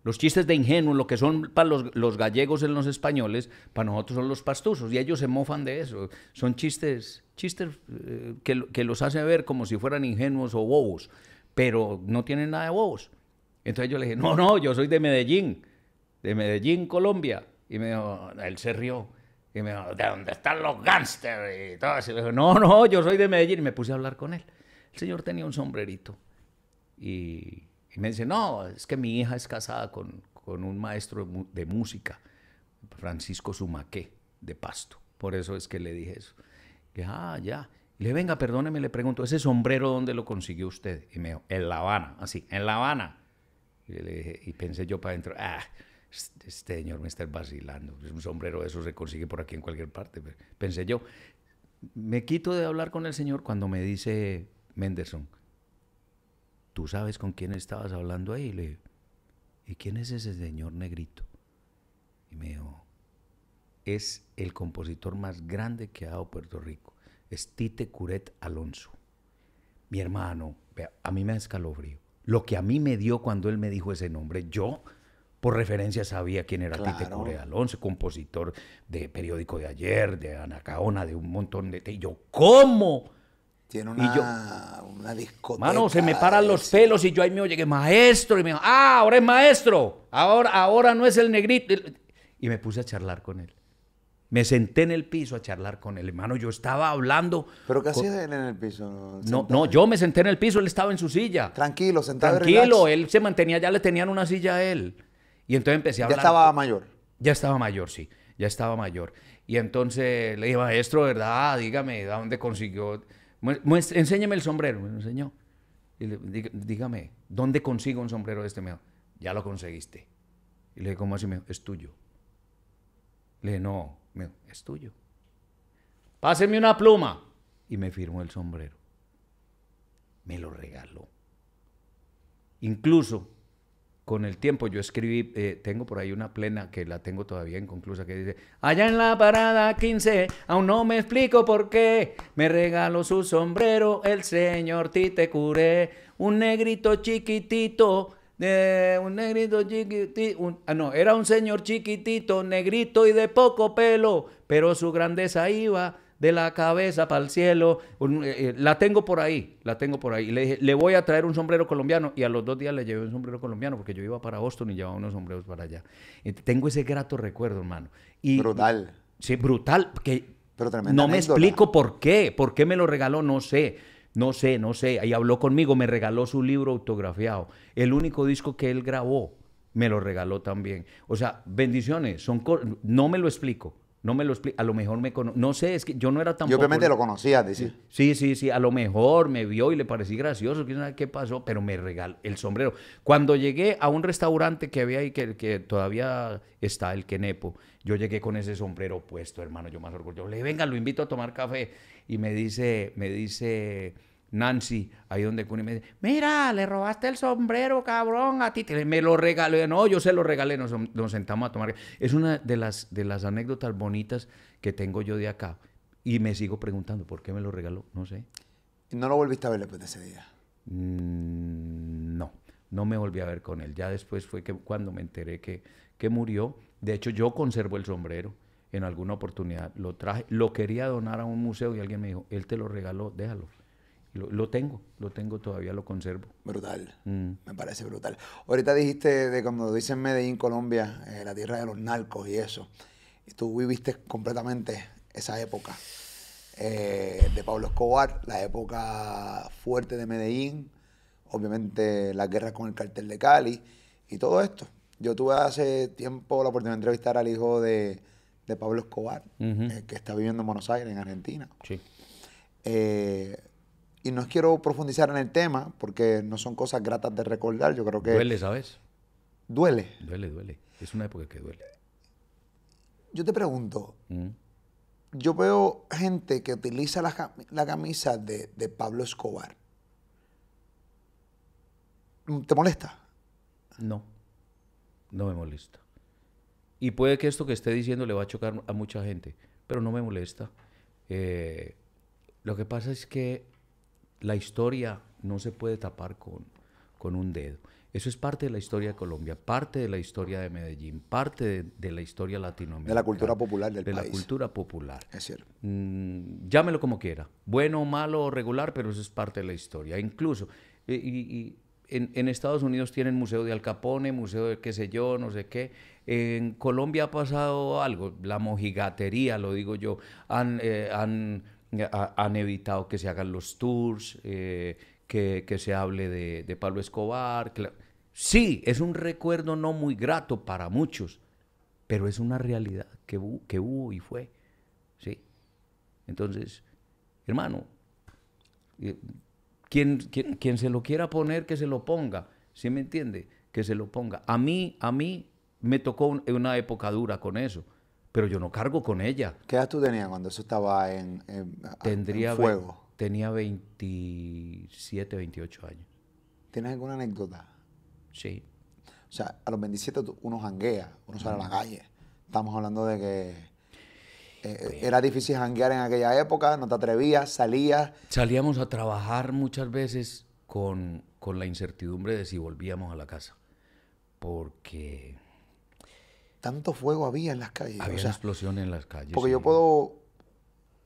Speaker 2: los chistes de ingenuos, lo que son para los, gallegos en los españoles, para nosotros son los pastusos, y ellos se mofan de eso. Son chistes, chistes eh, que, que, los hace ver como si fueran ingenuos o bobos, pero no tienen nada de bobos. Entonces yo le dije, no, no, yo soy de Medellín de Medellín, Colombia. Y me dijo, él se rió. Y me dijo, ¿de dónde están los gángsters? Y todo así. Le dijo, no, no, yo soy de Medellín. Y me puse a hablar con él. El señor tenía un sombrerito. Y, me dice, no, es que mi hija es casada con, un maestro de música, Francisco Sumaqué, de Pasto. Por eso es que le dije eso. Que, ah, ya. Y le venga, perdóneme, le pregunto, ¿ese sombrero dónde lo consiguió usted? Y me dijo, en La Habana, así, en La Habana. Y, le dije, y pensé yo para adentro, ah, este, este señor me está vacilando, es un sombrero, eso se consigue por aquí en cualquier parte. Pensé yo, me quito de hablar con el señor cuando me dice Mendelssohn, ¿tú sabes con quién estabas hablando ahí? Y le ¿y quién es ese señor negrito? Y me dijo, es el compositor más grande que ha dado Puerto Rico, es Tite Curet Alonso. Mi hermano, a mí me da escalofrío. Lo que a mí me dio cuando él me dijo ese nombre, yo por referencia sabía quién era claro. Tite curé Alonso, compositor de Periódico de Ayer, de Anacaona, de un montón de... Y yo, ¿cómo? Tiene una, discoteca. Mano, se me paran los pelos y yo ahí me llegué, maestro. Y me dijo, ah, ahora es maestro. Ahora, ahora no es el negrito. Y me puse a charlar con él. Me senté en el piso a charlar con él, hermano. Yo estaba hablando. ¿Pero qué hacía él en el piso? No, no, yo me senté en el piso, él estaba en su silla. Tranquilo, sentado. Tranquilo, él se mantenía, ya le tenían una silla a él. Y entonces empecé a hablar. ¿Ya estaba mayor? Ya estaba mayor, sí. Ya estaba mayor. Y entonces le dije, maestro, ¿verdad? Dígame, dónde consiguió? Enséñeme el sombrero. Me enseñó. dígame, ¿dónde consigo un sombrero de este medio? Ya lo conseguiste. Y le dije, ¿cómo así? Me es tuyo. Le dije, no, me es tuyo. Páseme una pluma. Y me firmó el sombrero. Me lo regaló. Incluso con el tiempo yo escribí, eh, tengo por ahí una plena que la tengo todavía inconclusa que dice, allá en la parada 15, aún no me explico por qué, me regaló su sombrero el señor Tite Curé, un negrito chiquitito, eh, un negrito chiquitito, ah no, era un señor chiquitito, negrito y de poco pelo, pero su grandeza iba de la cabeza para el cielo. Eh, eh, la tengo por ahí, la tengo por ahí. Le dije, le voy a traer un sombrero colombiano. Y a los dos días le llevé un sombrero colombiano porque yo iba para Boston y llevaba unos sombreros para allá. tengo ese grato recuerdo, hermano. Y, brutal. Sí, brutal. Que Pero no me explico por qué. ¿Por qué me lo regaló? No sé. No sé, no sé. Ahí habló conmigo, me regaló su libro autografiado. El único disco que él grabó, me lo regaló también. O sea, bendiciones. Son no me lo explico. No me lo explico. A lo mejor me conoce. No sé, es que yo no era tan. Yo obviamente lo conocía, decir. Sí, sí, sí. A lo mejor me vio y le parecí gracioso. ¿Quién sabe qué pasó? Pero me regaló el sombrero. Cuando llegué a un restaurante que había ahí, que, que todavía está el Kenepo, yo llegué con ese sombrero puesto, hermano. Yo más orgulloso. Le venga, lo invito a tomar café. Y me dice, me dice Nancy, ahí donde Cuni me dice, mira, le robaste el sombrero, cabrón, a ti, me lo regalé, no, yo se lo regalé, nos, sentamos a tomar. Es una de las, de las anécdotas bonitas que tengo yo de acá. Y me sigo preguntando, ¿por qué me lo regaló? No sé. ¿Y no lo volviste a ver después de ese día? Mm, no, no me volví a ver con él. Ya después fue que cuando me enteré que, que murió, de hecho yo conservo el sombrero en alguna oportunidad, lo traje, lo quería donar a un museo y alguien me dijo, él te lo regaló, déjalo lo, tengo, lo tengo todavía, lo conservo. Brutal, mm. me parece brutal.
Speaker 1: Ahorita dijiste de cuando dicen Medellín, Colombia, eh, la tierra de los narcos y eso. Y tú viviste completamente esa época eh, de Pablo Escobar, la época fuerte de Medellín, obviamente la guerra con el cartel de Cali y todo esto. Yo tuve hace tiempo la oportunidad de entrevistar al hijo de, Pablo Escobar, eh, que está viviendo en Buenos Aires, en Argentina. Sí y no quiero profundizar en el tema porque no son cosas gratas de recordar. Yo creo que. Duele, ¿sabes? Duele.
Speaker 2: Duele, duele. Es una época que duele.
Speaker 1: Yo te pregunto. Mm. Yo veo gente que utiliza la, camisa de, Pablo Escobar.
Speaker 2: Mm, ¿Te molesta? No. No me molesta. Y puede que esto que esté diciendo le va a chocar a mucha gente, pero no me molesta. Eh, lo que pasa es que la historia no se puede tapar con, con un dedo. Eso es parte de la historia de Colombia, parte de la historia de Medellín, parte de, la historia latinoamericana. De la cultura popular del país. De la cultura popular. Es cierto. Mm, llámelo como quiera, bueno, malo o regular, pero eso es parte de la historia. Incluso, eh, y, en, Estados Unidos tienen Museo de Al Capone, Museo de qué sé yo, no sé qué. En Colombia ha pasado algo, la mojigatería, lo digo yo. han eh, han evitado que se hagan los tours, eh, que, se hable de, Pablo Escobar. Sí, es un recuerdo no muy grato para muchos, pero es una realidad que, hubo y fue. ¿sí? Entonces, hermano, eh, quien, quien, se lo quiera poner, que se lo ponga. ¿Sí me entiende? Que se lo ponga. A mí, a mí me tocó una época dura con eso pero yo no cargo con ella. ¿Qué edad tú tenías cuando eso estaba
Speaker 1: en, en fuego? tenía 27, 28 años. ¿Tienes alguna anécdota? Sí. O sea, a los 27 uno janguea,
Speaker 2: uno sale a la calle. Estamos hablando de que eh, eh,
Speaker 1: era difícil janguear en aquella época, no te atrevías, salías.
Speaker 2: Salíamos a trabajar muchas veces con, con la incertidumbre de si volvíamos a la casa. Porque
Speaker 1: tanto fuego había en las calles. Había una
Speaker 2: explosión en las calles. Porque yo
Speaker 1: puedo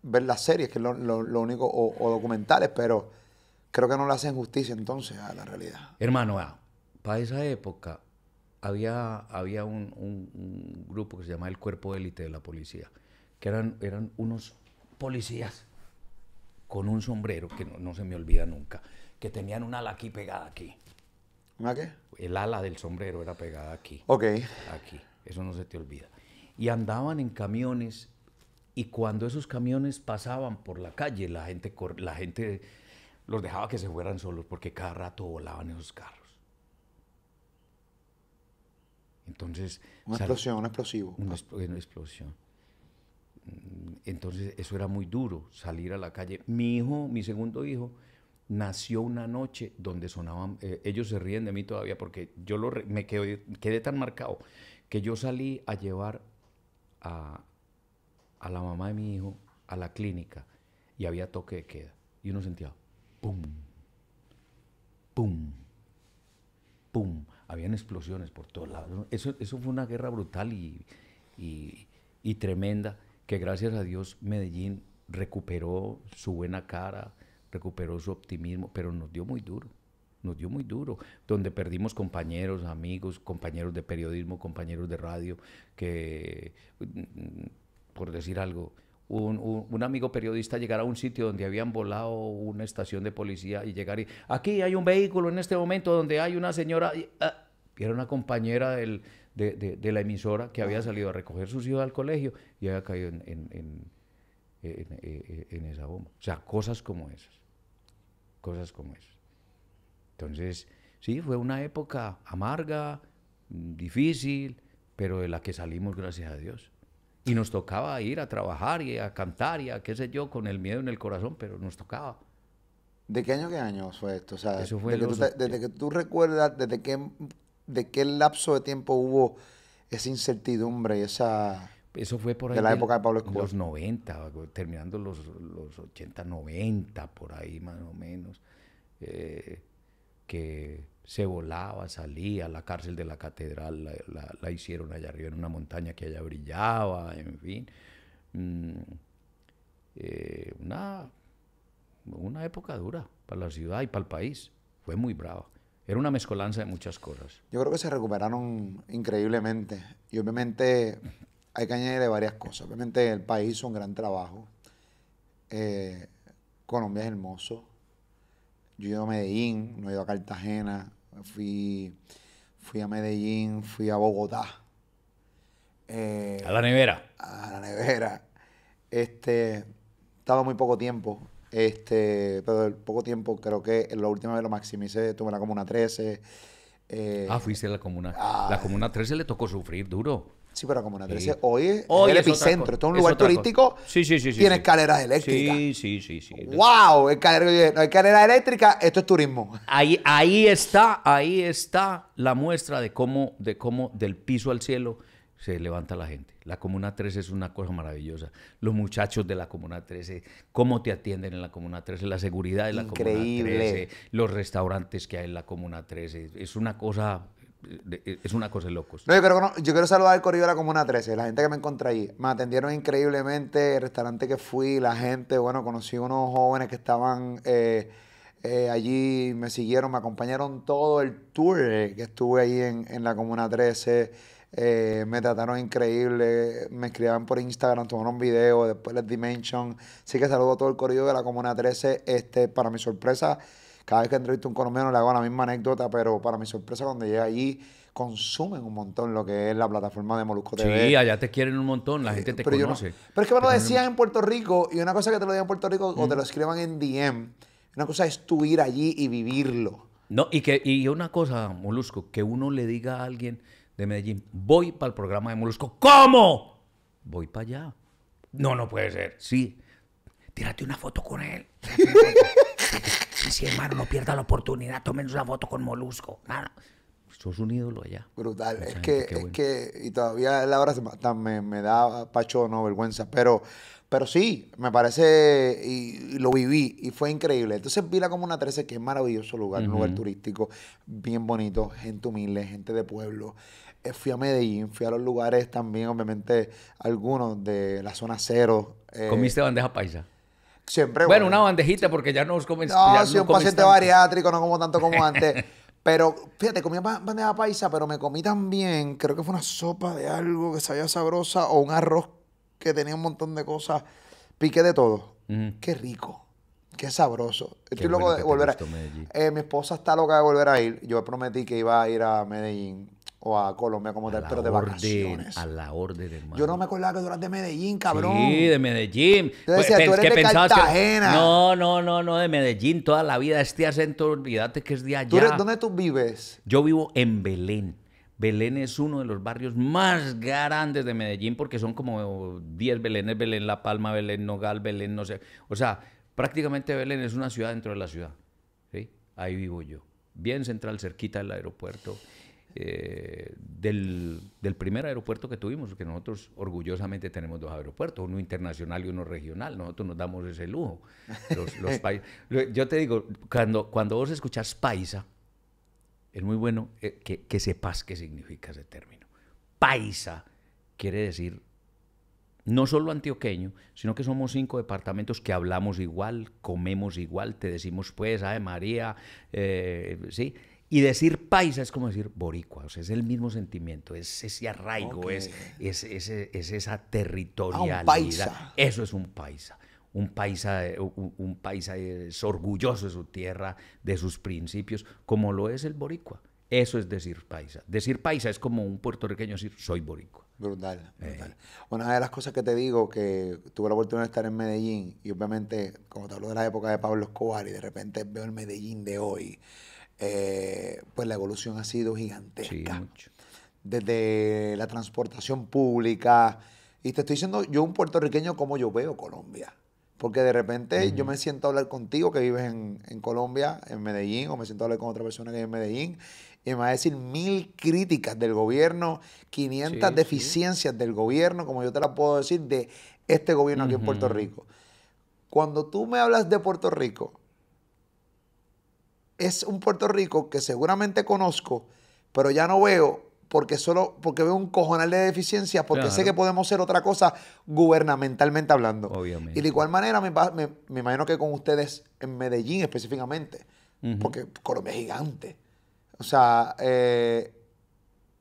Speaker 1: ver las series, que es lo, único, o, documentales, pero creo que no le hacen justicia entonces a la realidad.
Speaker 2: Hermano, para esa época había, había un, grupo que se llamaba el Cuerpo Élite de la Policía, que eran, eran unos policías con un sombrero, que no, se me olvida nunca, que tenían un ala aquí pegada aquí. ¿Una qué? El ala del sombrero era pegada aquí. Ok. Aquí. Eso no se te olvida. Y andaban en camiones y cuando esos camiones pasaban por la calle, la gente, la gente los dejaba que se fueran solos porque cada rato volaban esos carros. Entonces... Una explosión, un explosivo. Una, explosión. Mm, entonces eso era muy duro, salir a la calle. Mi hijo, mi segundo hijo, nació una noche donde sonaban, eh, ellos se ríen de mí todavía porque yo me quedé, quedé tan marcado que yo salí a llevar a, la mamá de mi hijo a la clínica y había toque de queda. Y uno sentía, ¡pum! ¡pum! ¡pum! Habían explosiones por todos lados. Eso, fue una guerra brutal y, y tremenda que gracias a Dios Medellín recuperó su buena cara, recuperó su optimismo, pero nos dio muy duro nos dio muy duro, donde perdimos compañeros, amigos, compañeros de periodismo, compañeros de radio, que, por decir algo, un, amigo periodista llegar a un sitio donde habían volado una estación de policía y llegar y, aquí hay un vehículo en este momento donde hay una señora, y, ah, era una compañera de, la emisora que había salido a recoger sus hijos al colegio y había caído en esa bomba. O sea, cosas como esas, cosas como esas. Entonces, sí, fue una época amarga, difícil, pero de la que salimos gracias a Dios. Y nos tocaba ir a trabajar y a cantar y a qué sé yo, con el miedo en el corazón, pero nos tocaba.
Speaker 1: ¿De qué año qué año fue esto? desde,
Speaker 2: que tú, recuerdas,
Speaker 1: desde qué, de qué lapso de tiempo hubo
Speaker 2: esa incertidumbre, esa... Eso fue por ahí. De la época de Pablo Escobar. Los 90, terminando los, los 80, 90, por ahí más o menos. Eh, que se volaba, salía, la cárcel de la catedral la, hicieron allá arriba en una montaña que allá brillaba, en fin. Mm, eh, una, una época dura para la ciudad y para el país, fue muy brava. Era una mezcolanza de muchas cosas.
Speaker 1: Yo creo que se recuperaron increíblemente y obviamente hay que de varias cosas. Obviamente el país hizo un gran trabajo, eh, Colombia es hermoso, yo he a Medellín, no he ido a Cartagena, fui, fui a Medellín, fui a Bogotá. Eh, a la nevera. A la nevera. Este, estaba muy poco tiempo. Este, pero el poco tiempo creo que la última vez lo maximicé, tuve la comuna 13. Eh, ah,
Speaker 2: fuiste a la comuna. Ah. la comuna 13 le tocó sufrir duro. Sí, pero como Comuna 13 hoy, es el epicentro. Esto es un lugar turístico. Sí, sí, sí, Tiene escaleras eléctricas. Sí, sí, sí. sí.
Speaker 1: ¡Wow! no hay escaleras eléctrica, esto es turismo.
Speaker 2: Ahí, ahí está, ahí está la muestra de cómo, de cómo del piso al cielo se levanta la gente. La Comuna 13 es una cosa maravillosa. Los muchachos de la Comuna 13, cómo te atienden en la Comuna 13, la seguridad de la Comuna 13, los restaurantes que hay en la Comuna 13. Es una cosa e, es una cosa de locos. yo, quiero,
Speaker 1: quiero saludar al corrido de la Comuna 13, la gente que me encontré allí. Me atendieron increíblemente, el restaurante que fui, la gente, bueno, conocí unos jóvenes que estaban eh, eh, allí, me siguieron, me acompañaron todo el tour que estuve ahí en, la Comuna 13. Eh, me trataron increíble, me escribían por Instagram, tomaron videos, después les Dimension. Así que saludo a todo el corrido de la Comuna 13. Este, para mi sorpresa, cada vez que entrevisto a un colombiano le hago la misma anécdota, pero para mi sorpresa, cuando llega allí, consumen un montón lo que es la plataforma de Molusco TV. Sí,
Speaker 2: allá te quieren un montón, la eh, gente te conoce. Pero
Speaker 1: es que me lo decían en Puerto Rico, y una cosa que te lo digan en Puerto Rico o te lo escriban en DM, una cosa es tú ir allí y vivirlo.
Speaker 2: No, y que y una cosa, Molusco, que uno le diga a alguien de Medellín, voy para el programa de Molusco. ¿Cómo? Voy para allá. No, no puede ser. Sí. Tírate una foto con él. Así, hermano, no pierda la oportunidad, tomen una foto con Molusco. Mano, ah. sos un ídolo allá. Brutal. es que, es que,
Speaker 1: y todavía la verdad me, me da pacho, no vergüenza, pero, pero sí, me parece, y, lo viví, y fue increíble. Entonces vi la Comuna 13, que es maravilloso lugar, un lugar turístico, bien bonito, gente humilde, gente de pueblo. Eh, fui a Medellín, fui a los lugares también, obviamente, algunos de la zona cero. Eh, ¿Comiste bandeja paisa? bueno, una
Speaker 2: bandejita porque ya no os comen. No, soy un paciente
Speaker 1: bariátrico, no como tanto como antes. Pero fíjate, comí bandeja paisa, pero me comí también, creo que fue una sopa de algo que sabía sabrosa o un arroz que tenía un montón de cosas. Piqué de todo. Qué rico. Qué sabroso. Estoy bueno de volver a eh, mi esposa está loca de volver a ir. Yo prometí que iba a ir a Medellín o a Colombia como tal, de vacaciones.
Speaker 2: A la orden, hermano.
Speaker 1: Yo no me acordaba que tú eras de Medellín, cabrón. Sí, de
Speaker 2: Medellín. pues, de Cartagena. No, no, no, no, de Medellín toda la vida. Este acento, olvídate que es de allá. ¿Dónde tú vives? Yo vivo en Belén. Belén es uno de los barrios más grandes de Medellín porque son como 10 Belénes, Belén La Palma, Belén Nogal, Belén, no sé. O sea, prácticamente Belén es una ciudad dentro de la ciudad. ¿sí? Ahí vivo yo. Bien central, cerquita del aeropuerto. Eh, del, primer aeropuerto que tuvimos, que nosotros orgullosamente tenemos dos aeropuertos, uno internacional y uno regional, nosotros nos damos ese lujo. Yo te digo, cuando, cuando vos escuchas paisa, es muy bueno eh, que, sepas qué significa ese término. Paisa quiere decir no solo antioqueño, sino que somos cinco departamentos que hablamos igual, comemos igual, te decimos pues, ay, María, eh, sí, y decir paisa es como decir boricua, o sea, es el mismo sentimiento, es ese arraigo, es, esa ah, territorialidad. Eso es un paisa. Un paisa, un, paisa es orgulloso de su tierra, de sus principios, como lo es el boricua. Eso es decir paisa. Decir paisa es como un puertorriqueño decir soy boricua. Brutal,
Speaker 1: brutal. Eh. Una de las cosas que te digo, que tuve la oportunidad de estar en Medellín, y obviamente, como te hablo de la época de Pablo Escobar, y de repente veo el Medellín de hoy, eh, pues la evolución ha sido gigantesca. Desde la transportación pública. Y te estoy diciendo, yo un puertorriqueño, como yo veo Colombia. Porque de repente yo me siento a hablar contigo que vives en, Colombia, en Medellín, o me siento a hablar con otra persona que vive en Medellín, y me va a decir mil críticas del gobierno, 500 deficiencias del gobierno, como yo te las puedo decir, de este gobierno aquí en Puerto Rico. Cuando tú me hablas de Puerto Rico, es un Puerto Rico que seguramente conozco, pero ya no veo porque solo porque veo un cojonal de deficiencias, porque sé que podemos ser otra cosa gubernamentalmente hablando. Obviamente. Y de igual manera, me, imagino que con ustedes en Medellín específicamente, porque Colombia es gigante. O sea, eh,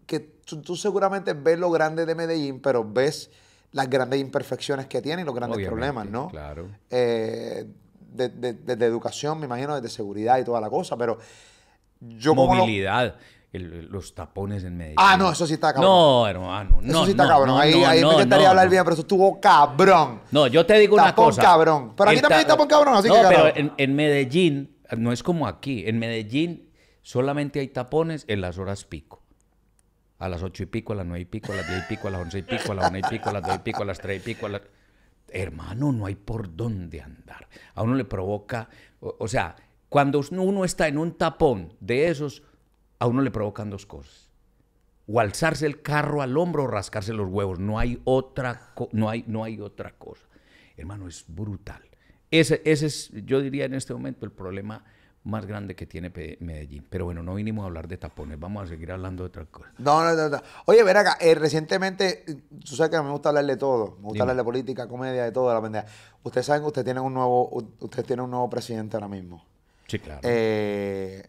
Speaker 1: que tú, seguramente ves lo grande de Medellín, pero ves las grandes imperfecciones que tiene y los grandes problemas, ¿no? Claro. Eh, de, de, desde educación, me imagino, desde seguridad y toda la cosa, pero
Speaker 2: yo Movilidad. los tapones en Medellín. Ah, no, eso sí está cabrón. No, hermano. No, eso sí está cabrón. ahí ahí me gustaría hablar
Speaker 1: bien, pero eso estuvo cabrón.
Speaker 2: No, yo te digo una cosa. Tapón cabrón. Pero aquí también hay tapón cabrón, así que No, pero en, Medellín, no es como aquí. En Medellín solamente hay tapones en las horas pico a las ocho y pico, a las nueve y pico, a las diez y pico, a las once y pico, a las una y pico, a las dos y pico, a las tres y pico, Hermano, no hay por dónde andar a uno le provoca, o, sea, cuando uno está en un tapón de esos, a uno le provocan dos cosas. O alzarse el carro al hombro o rascarse los huevos. No hay otra, no hay, no hay otra cosa. Hermano, es brutal. Ese, ese es, yo diría en este momento, el problema más grande que tiene Medellín. Pero bueno, no vinimos a hablar de tapones, vamos a seguir hablando de otras cosas. No, no, no. Oye, ver acá, eh,
Speaker 1: recientemente, tú sabes que me gusta hablar de todo, me gusta hablar de política, comedia, de todo, la pendeja. Ustedes saben que usted tiene un nuevo, usted tiene un nuevo presidente ahora mismo. Sí, claro. Eh,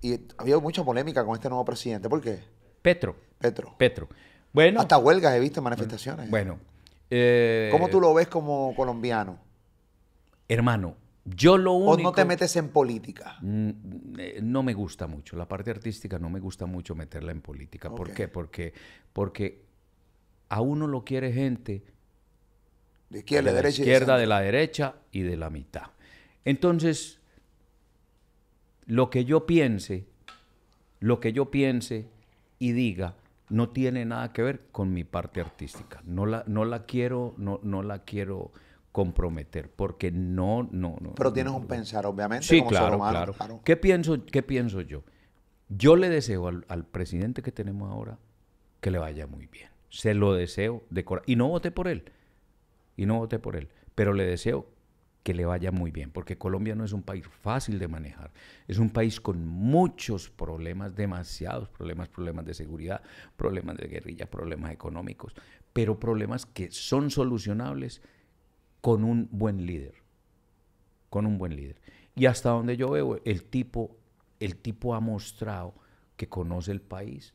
Speaker 1: y ha habido mucha polémica con este nuevo presidente, ¿por qué?
Speaker 2: Petro. Petro. Petro. Bueno.
Speaker 1: Hasta huelgas he visto, manifestaciones. ¿eh? Bueno. ¿Cómo tú lo ves como colombiano?
Speaker 2: Hermano, yo lo ¿O no te metes en política? Mm, eh, no me gusta mucho. La parte artística no me gusta mucho meterla en política. ¿Por qué? Porque, porque a uno lo quiere gente de izquierda, de la derecha, izquierda, de la derecha y de la mitad. Entonces, lo que yo piense, lo que yo piense y diga, no tiene nada que ver con mi parte artística. No la, no la quiero, no, no la quiero comprometer, porque no, no, no. Pero tienes un pensar, obviamente. Sí, claro, claro, ¿Qué pienso, qué pienso yo? Yo le deseo al, presidente que tenemos ahora que le vaya muy bien. Se lo deseo de corazón. Y no voté por él. Y no voté por él. Pero le deseo que le vaya muy bien, porque Colombia no es un país fácil de manejar. Es un país con muchos problemas, demasiados problemas, problemas de seguridad, problemas de guerrilla, problemas económicos, pero problemas que son solucionables con un buen líder. Con un buen líder. Y hasta donde yo veo, el tipo, el tipo ha mostrado que conoce el país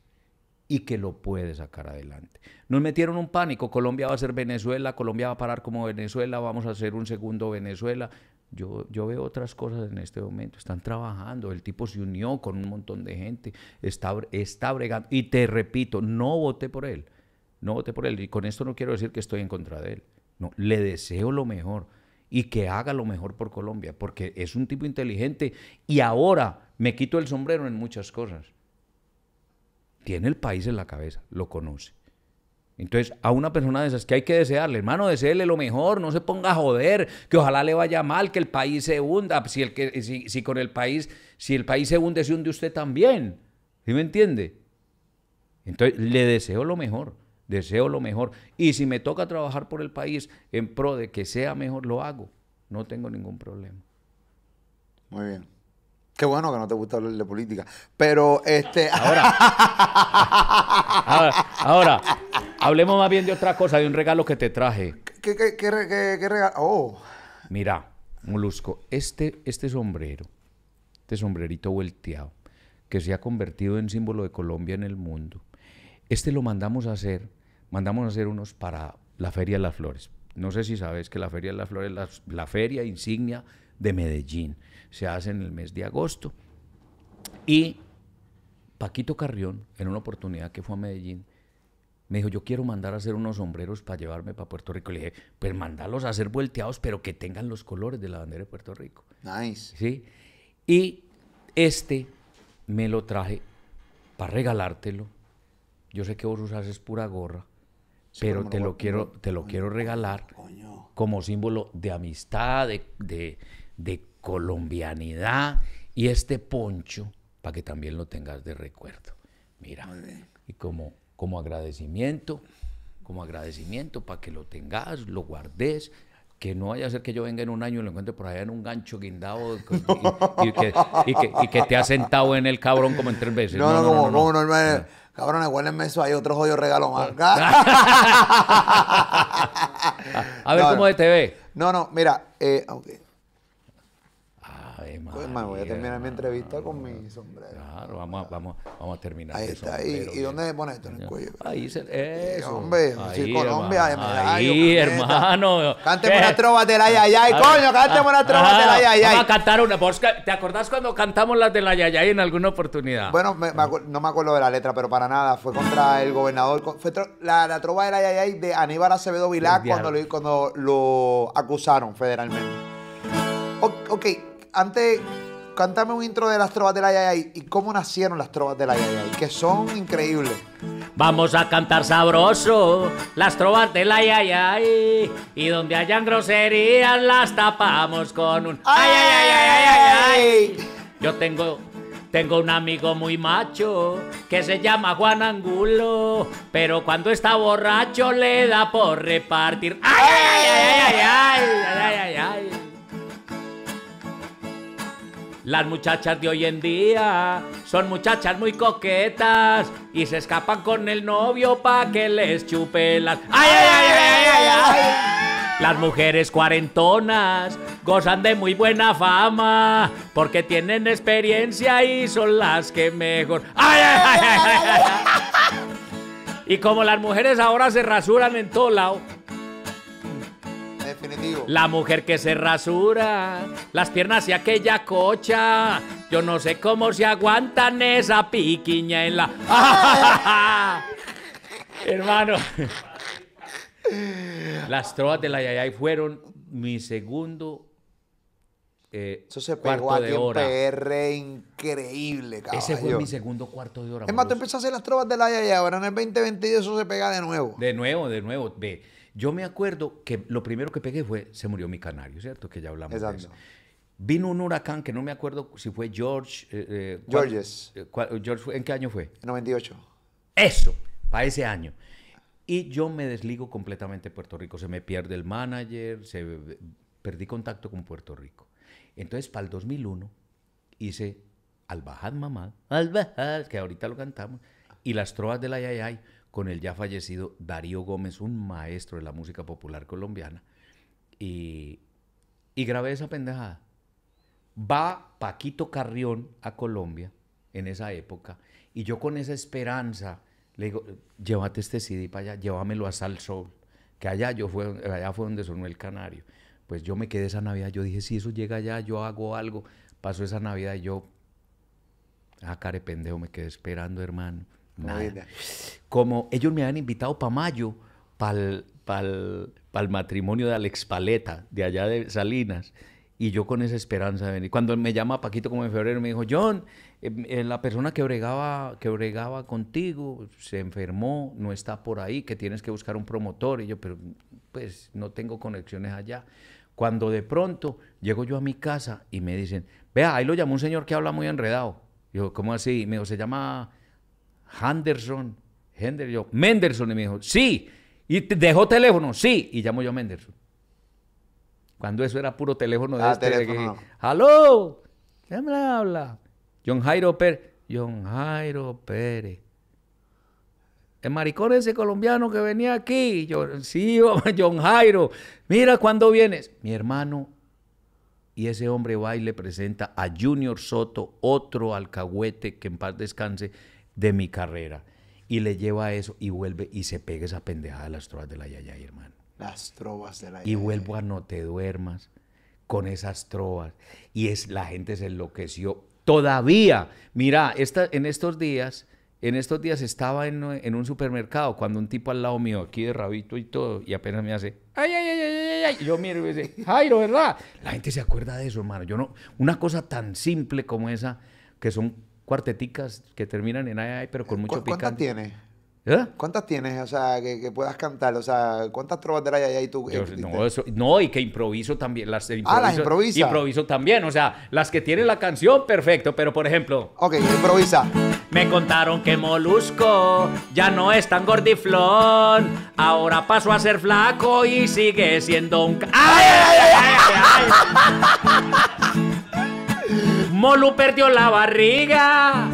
Speaker 2: y que lo puede sacar adelante. Nos metieron un pánico, Colombia va a ser Venezuela, Colombia va a parar como Venezuela, vamos a ser un segundo Venezuela. Yo, yo veo otras cosas en este momento, están trabajando, el tipo se unió con un montón de gente, está, está bregando. Y te repito, no voté por él, no voté por él. Y con esto no quiero decir que estoy en contra de él. No, le deseo lo mejor y que haga lo mejor por Colombia, porque es un tipo inteligente y ahora me quito el sombrero en muchas cosas. Tiene el país en la cabeza, lo conoce. Entonces, a una persona de esas que hay que desearle, hermano, deseele lo mejor, no se ponga a joder, que ojalá le vaya mal, que el país se hunda, si, el que, si, con el país, si el país se hunde, se hunde usted también. ¿Sí me entiende? Entonces, le deseo lo mejor deseo lo mejor. Y si me toca trabajar por el país en pro de que sea mejor, lo hago. No tengo ningún problema.
Speaker 1: Muy bien. Qué bueno que no te gusta hablar de política.
Speaker 2: Pero este. Ahora. ahora, hablemos más bien de otra cosa, de un regalo que te traje.
Speaker 1: ¿Qué, regalo? Oh.
Speaker 2: Mira, Molusco, este, este sombrero, este sombrerito volteado, que se ha convertido en símbolo de Colombia en el mundo, este lo mandamos a hacer mandamos a hacer unos para la Feria de las Flores. No sé si sabes que la Feria de las Flores es la, feria insignia de Medellín. Se hace en el mes de agosto. Y Paquito Carrión, en una oportunidad que fue a Medellín, me dijo, yo quiero mandar a hacer unos sombreros para llevarme para Puerto Rico. Le dije, pues mandalos a hacer volteados, pero que tengan los colores de la bandera de Puerto Rico. Nice. ¿Sí? Y este me lo traje para regalártelo. Yo sé que vos usas pura gorra pero te lo, quiero, te lo quiero regalar como símbolo de amistad, de, colombianidad y este poncho para que también lo tengas de recuerdo. Mira, y como, como agradecimiento, como agradecimiento para que lo tengas, lo guardes, que no vaya a ser que yo venga en un año y lo encuentre por allá en un gancho guindado y, que, y, que, te ha sentado en el cabrón como en tres veces. No, no, no, no,
Speaker 1: no, no, no Cabrón, hay otro joyo regalo más. a ver cómo se te ve. No, no, mira,
Speaker 2: eh, okay.
Speaker 1: Pues, voy a terminar mi entrevista con mi sombrero.
Speaker 2: Claro, vamos a, vamos, vamos a terminar. Ahí este está. ¿Y, dónde se pone esto? En el cuello. Ahí se. Eso. hombre, ahí, Colombia, de Ahí, hermano. Ah, cánteme una trova la ah, yayay coño, las una trova la ayayay. Vamos a cantar una. ¿Te acordás cuando cantamos las de la yayay en alguna oportunidad?
Speaker 1: Bueno, no me acuerdo de la letra, pero para nada. Fue contra el gobernador. Fue la, trova de la yayay de Aníbal Acevedo Vilá cuando lo, cuando lo acusaron federalmente. ok, antes, cántame un intro de las trovas de la Ayayay y cómo nacieron las trovas de la Ayayay, que son increíbles.
Speaker 2: Vamos a cantar sabroso las trovas de la Ayayay y donde hayan groserías las tapamos con un ay ay ay ay ay. Yo tengo tengo un amigo muy macho que se llama Juan Angulo, pero cuando está borracho le da por repartir. ¡Ay, ay, ay! ay, ay, ay las muchachas de hoy en día son muchachas muy coquetas y se escapan con el novio pa' que les chupe las. ¡Ay,
Speaker 1: ay, ay,
Speaker 2: ay, Las mujeres cuarentonas gozan de muy buena fama porque tienen experiencia y son las que mejor. ay, ay, ay, ay! Y como las mujeres ahora se rasuran en todo lado Definitivo. La mujer que se rasura, las piernas y aquella cocha. Yo no sé cómo se aguantan esa piquiña en la. Hermano. Las trovas de la Yayay fueron mi segundo. Eh, Eso se de hora. PR
Speaker 1: increíble, cabrón. Ese fue mi
Speaker 2: segundo cuarto de hora. Es más, tú empezaste a hacer las trovas de la Yayay, ahora en el 2022 eso se pega de nuevo. De nuevo, de nuevo. Ve. Yo me acuerdo que lo primero que pegué fue, se murió mi canario, ¿cierto? Que ya hablamos de eso. Vino un huracán que no me acuerdo si fue George. Eh, eh, eh, George, ¿En qué año fue? 98. Eso, para ese año. Y yo me desligo completamente de Puerto Rico. Se me pierde el manager, se, perdí contacto con Puerto Rico. Entonces, para el 2001, hice Al Mamá, Al que ahorita lo cantamos, y Las Troas de la Yayay con el ya fallecido Darío Gómez, un maestro de la música popular colombiana, y, y grabé esa pendejada. Va Paquito Carrión a Colombia en esa época, y yo con esa esperanza le digo, llévate este CD para allá, llévamelo a Sal Sol que allá, yo fue, allá fue donde sonó el canario. Pues yo me quedé esa Navidad, yo dije, si eso llega allá, yo hago algo. Pasó esa Navidad y yo, ah, care pendejo, me quedé esperando, hermano. Nada. Como ellos me habían invitado para mayo, para el, pa matrimonio de Alex Paleta, de allá de Salinas. Y yo con esa esperanza de venir. Cuando me llama Paquito como en febrero, me dijo, John, eh, eh, la persona que bregaba, que obregaba contigo se enfermó, no está por ahí, que tienes que buscar un promotor. Y yo, pero pues no tengo conexiones allá. Cuando de pronto llego yo a mi casa y me dicen, vea, ahí lo llamó un señor que habla muy enredado. Yo, ¿cómo así? Me dijo, se llama Henderson, Henderson, Menderson, y me dijo, sí, y dejó teléfono, sí, y llamó yo a Menderson. Cuando eso era puro teléfono de ah, este, ¡Aló! ¿Quién me habla? John Jairo Pérez. John Jairo Pérez. El maricón ese colombiano que venía aquí. Yo, sí, John Jairo. Mira cuando vienes. Mi hermano. Y ese hombre va y le presenta a Junior Soto, otro alcahuete que en paz descanse, de mi carrera. Y le lleva a eso y vuelve y se pega esa pendejada de las trovas de la yaya, hermano. Las trovas de la yaya. Y vuelvo a no te duermas con esas trovas. Y es, la gente se enloqueció. Todavía, mira, esta, en estos días, en estos días estaba en, en, un supermercado cuando un tipo al lado mío, aquí de rabito y todo, y apenas me hace, ay, ay, ay, ay, ay, ay. yo miro y dice, Jairo, ¿verdad? La gente se acuerda de eso, hermano. Yo no, una cosa tan simple como esa, que son cuarteticas que terminan en ay, pero con mucho picante. ¿Cuántas tienes? ¿Eh?
Speaker 1: ¿Cuántas tienes? O sea, que, puedas cantar. O sea, ¿cuántas trovas de hay y tú?
Speaker 2: no, y que improviso también. Las, ah, improviso, ah, las Improviso también. O sea, las que tienen la canción, perfecto. Pero, por ejemplo... Ok, improvisa. Me contaron que Molusco ya no es tan gordiflón. Ahora pasó a ser flaco y sigue siendo un... ¡Ay, ay, ay, ay! ay, ay! Molu perdió la barriga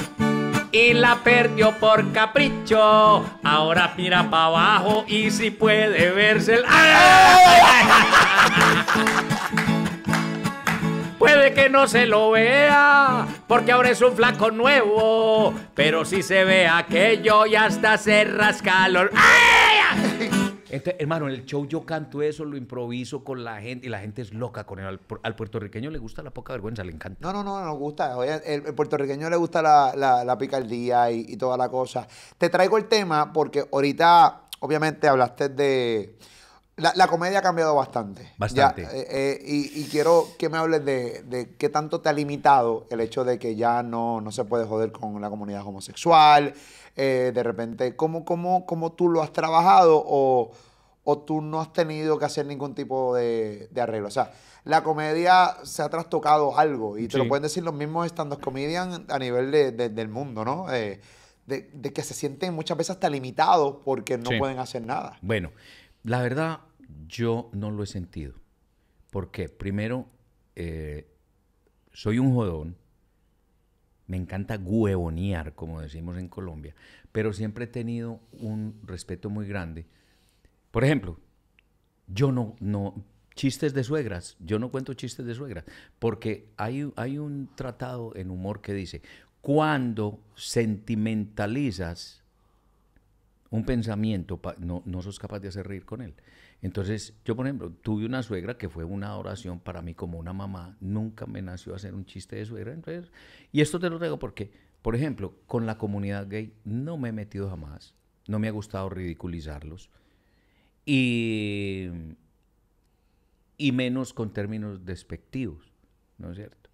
Speaker 2: y la perdió por capricho. Ahora mira para abajo y si puede verse el... Puede que no se lo vea, porque ahora es un flaco nuevo. Pero si se ve aquello y hasta se rasca este, hermano, en el show yo canto eso, lo improviso con la gente y la gente es loca con él. Al, puertorriqueño le gusta la poca vergüenza, le encanta.
Speaker 1: No, no, no, le gusta. el, puertorriqueño le gusta la, la, picardía y, toda la cosa. Te traigo el tema porque ahorita, obviamente, hablaste de. La, comedia ha cambiado bastante. Bastante. Eh, eh, y, quiero que me hables de, qué tanto te ha limitado el hecho de que ya no, no se puede joder con la comunidad homosexual. Eh, de repente, ¿cómo, cómo, ¿cómo tú lo has trabajado o, tú no has tenido que hacer ningún tipo de, arreglo? O sea, la comedia se ha trastocado algo y te lo pueden decir los mismos stand-up comedians a nivel de, del mundo, ¿no? Eh, de, que se sienten muchas veces hasta limitados porque no pueden hacer
Speaker 2: nada. Bueno, la verdad, yo no lo he sentido. Porque primero, eh, soy un jodón, me encanta huevonear, como decimos en Colombia, pero siempre he tenido un respeto muy grande. Por ejemplo, yo no, no, chistes de suegras, yo no cuento chistes de suegras, porque hay, hay un tratado en humor que dice, cuando sentimentalizas un pensamiento, no, sos capaz de hacer reír con él. Entonces, yo, por ejemplo, tuve una suegra que fue una oración para mí como una mamá, nunca me nació hacer un chiste de suegra. y esto te lo digo porque, por ejemplo, con la comunidad gay no me he metido jamás, no me ha gustado ridiculizarlos. Y, y menos con términos despectivos, ¿no es cierto?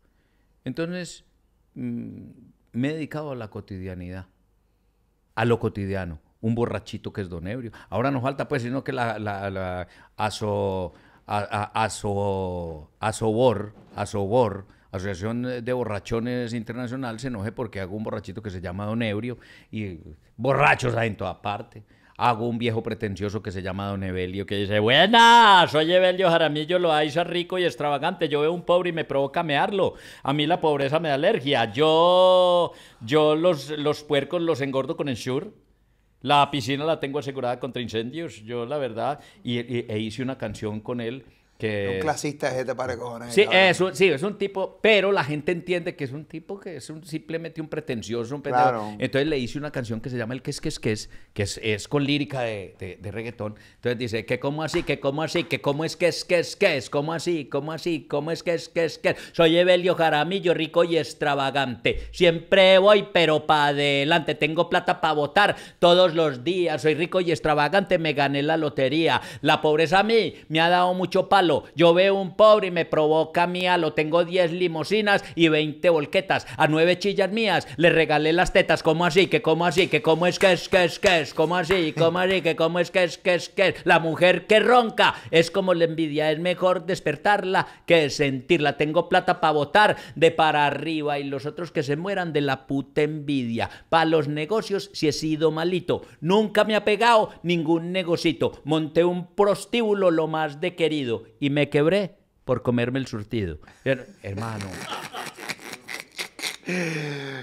Speaker 2: Entonces, mm, me he dedicado a la cotidianidad, a lo cotidiano un borrachito que es don Ebrio. Ahora no falta, pues, sino que la, la, aso, a, a, aso, asobor, Asociación de Borrachones Internacional se enoje porque hago un borrachito que se llama Don Ebrio y borrachos hay en toda parte. Hago un viejo pretencioso que se llama Don Evelio que dice, buena, soy Evelio Jaramillo Loaiza, rico y extravagante. Yo veo un pobre y me provoca mearlo. A mí la pobreza me da alergia. Yo, yo los, los puercos los engordo con el sur. La piscina la tengo asegurada contra incendios, yo la verdad, y, e hice una canción con él un clasista
Speaker 1: es este parejo. Sí,
Speaker 2: es un, sí, es un tipo, pero la gente entiende que es un tipo que es simplemente un pretencioso, un pendejo. Entonces le hice una canción que se llama El que es que es que es, que es, con lírica de, reggaetón. Entonces dice, que cómo así, que cómo así, que cómo es que es que es que es, cómo así, cómo así, cómo es que es que es que es. Soy Evelio Jaramillo, rico y extravagante. Siempre voy, pero para adelante. Tengo plata para votar todos los días. Soy rico y extravagante, me gané la lotería. La pobreza a mí me ha dado mucho palo yo veo un pobre y me provoca mía, lo tengo 10 limosinas y 20 bolquetas A nueve chillas mías le regalé las tetas. ¿Cómo así? ¿Que cómo así? ¿Que cómo es que es que es que es? ¿Cómo así? ¿Cómo así? ¿Que cómo es que es que es que es? La mujer que ronca es como la envidia. Es mejor despertarla que sentirla. Tengo plata para votar de para arriba y los otros que se mueran de la puta envidia. Para los negocios si he sido malito. Nunca me ha pegado ningún negocito. Monté un prostíbulo lo más de querido y me quebré por comerme el surtido. hermano.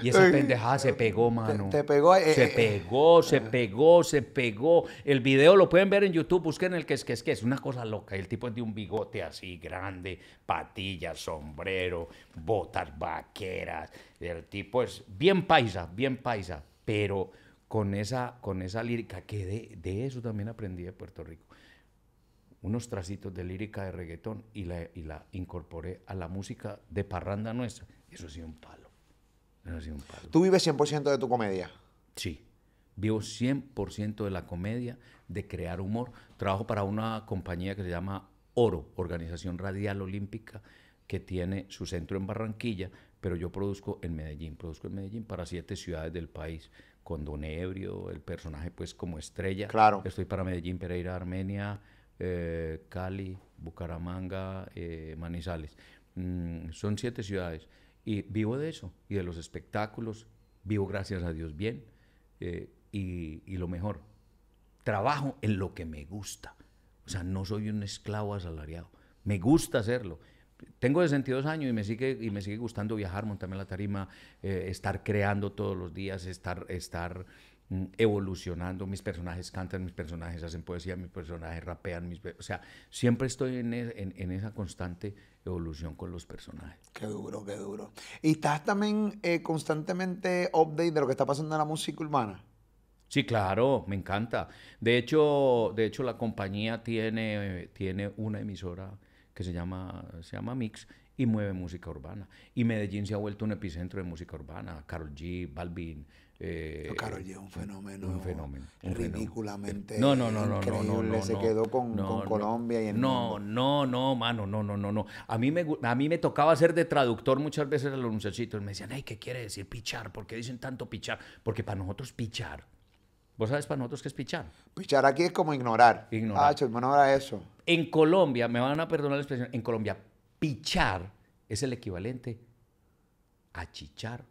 Speaker 2: Y esa pendejada se pegó, mano. Te, pegó. Eh, se eh, eh. pegó, se pegó, se pegó. El video lo pueden ver en YouTube. Busquen el que es que es que es una cosa loca. El tipo es de un bigote así grande, patilla, sombrero, botas vaqueras. El tipo es bien paisa, bien paisa. Pero con esa, con esa lírica que de eso también aprendí de Puerto Rico unos tracitos de lírica de reggaetón y la, y la incorporé a la música de parranda nuestra. Eso ha sido un palo. Eso ha sido un palo. ¿Tú vives 100% de tu comedia? Sí. Vivo 100% de la comedia, de crear humor. Trabajo para una compañía que se llama Oro, Organización Radial Olímpica, que tiene su centro en Barranquilla, pero yo produzco en Medellín. Produzco en Medellín para siete ciudades del país con Don Ebrio, el personaje pues como estrella. Claro. Estoy para Medellín, Pereira, Armenia, eh, Cali, Bucaramanga, eh, Manizales. Mm, son siete ciudades. Y vivo de eso, y de los espectáculos. Vivo, gracias a Dios, bien. Eh, y, lo mejor, trabajo en lo que me gusta. O sea, no soy un esclavo asalariado. Me gusta hacerlo tengo 62 años y me sigue, y me sigue gustando viajar, montarme la tarima, estar creando todos los días, estar, estar evolucionando, mis personajes cantan, mis personajes hacen poesía, mis personajes rapean, mis... o sea, siempre estoy e-, en, en, esa constante evolución con los personajes. Qué
Speaker 1: duro, qué duro. ¿Y estás también eh, constantemente update
Speaker 2: de lo que está pasando en la música urbana? Sí, claro, me encanta. De hecho, de hecho la compañía tiene, tiene una emisora que se llama, se llama Mix y mueve música urbana. Y Medellín se ha vuelto un epicentro de música urbana. Carol G, Balvin, eh, Carol eh, un fenómeno, un fenómeno ridículamente No, increíble. se quedó con, Colombia y en... no, no, no, mano, no, no, no, no. A mí me a mí me tocaba ser de traductor muchas veces a los muchachitos. Me decían, ay, ¿qué quiere decir pichar? ¿Por qué dicen tanto pichar? Porque para nosotros pichar, ¿vos sabes para nosotros qué es pichar? Pichar aquí es como ignorar. Ignorar. Ah, eso. En Colombia, me van a perdonar la expresión, en Colombia pichar es el equivalente a chichar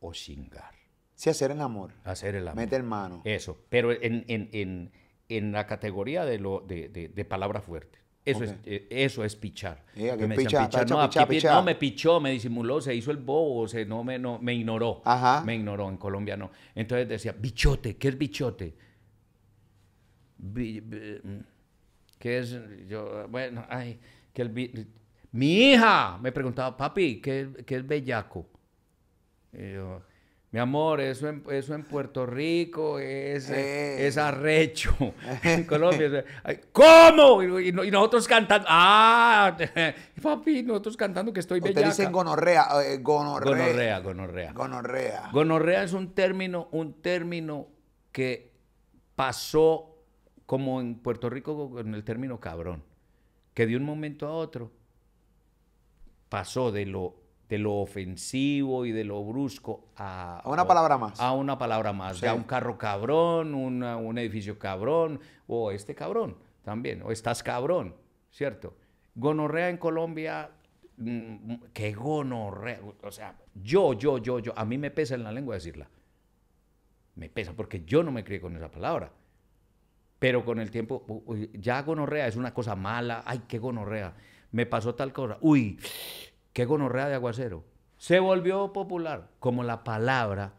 Speaker 2: o chingar. Sí, hacer el amor. Hacer el amor. Meter mano. Eso, pero en, la categoría de, lo, de, palabra fuerte. Eso, es, eh, eso es pichar. que me pichar. no, me pichó, me disimuló, se hizo el bobo, se, no, me, no, me ignoró. Ajá. Me ignoró, en Colombia no. Entonces decía, bichote, ¿qué es bichote? Mm, ¿Qué es? Yo, bueno, ay, que es mi hija me preguntaba, papi, ¿qué, qué es bellaco? Y yo, mi amor, eso en, eso en Puerto Rico es, eh, eh. arrecho. en Colombia. ¿Cómo? Y, nosotros cantando. ¡Ah! Papi, nosotros cantando que estoy bellaca. Te dicen gonorrea, eh, gonorrea. Gonorrea, gonorrea. Gonorrea. Gonorrea es un término, un término que pasó como en Puerto Rico con el término cabrón. Que de un momento a otro pasó de lo de lo ofensivo y de lo brusco a, a una palabra más. A una palabra más. Ya un carro cabrón, un edificio cabrón, o este cabrón también, o estás cabrón, ¿cierto? Gonorrea en Colombia, mm, qué gonorrea. O sea, yo, yo, yo, yo, a mí me pesa en la lengua decirla. Me pesa porque yo no me crié con esa palabra. Pero con el tiempo, ya gonorrea es una cosa mala, ay, qué gonorrea. Me pasó tal cosa, uy qué gonorrea de aguacero. Se volvió popular, como la palabra.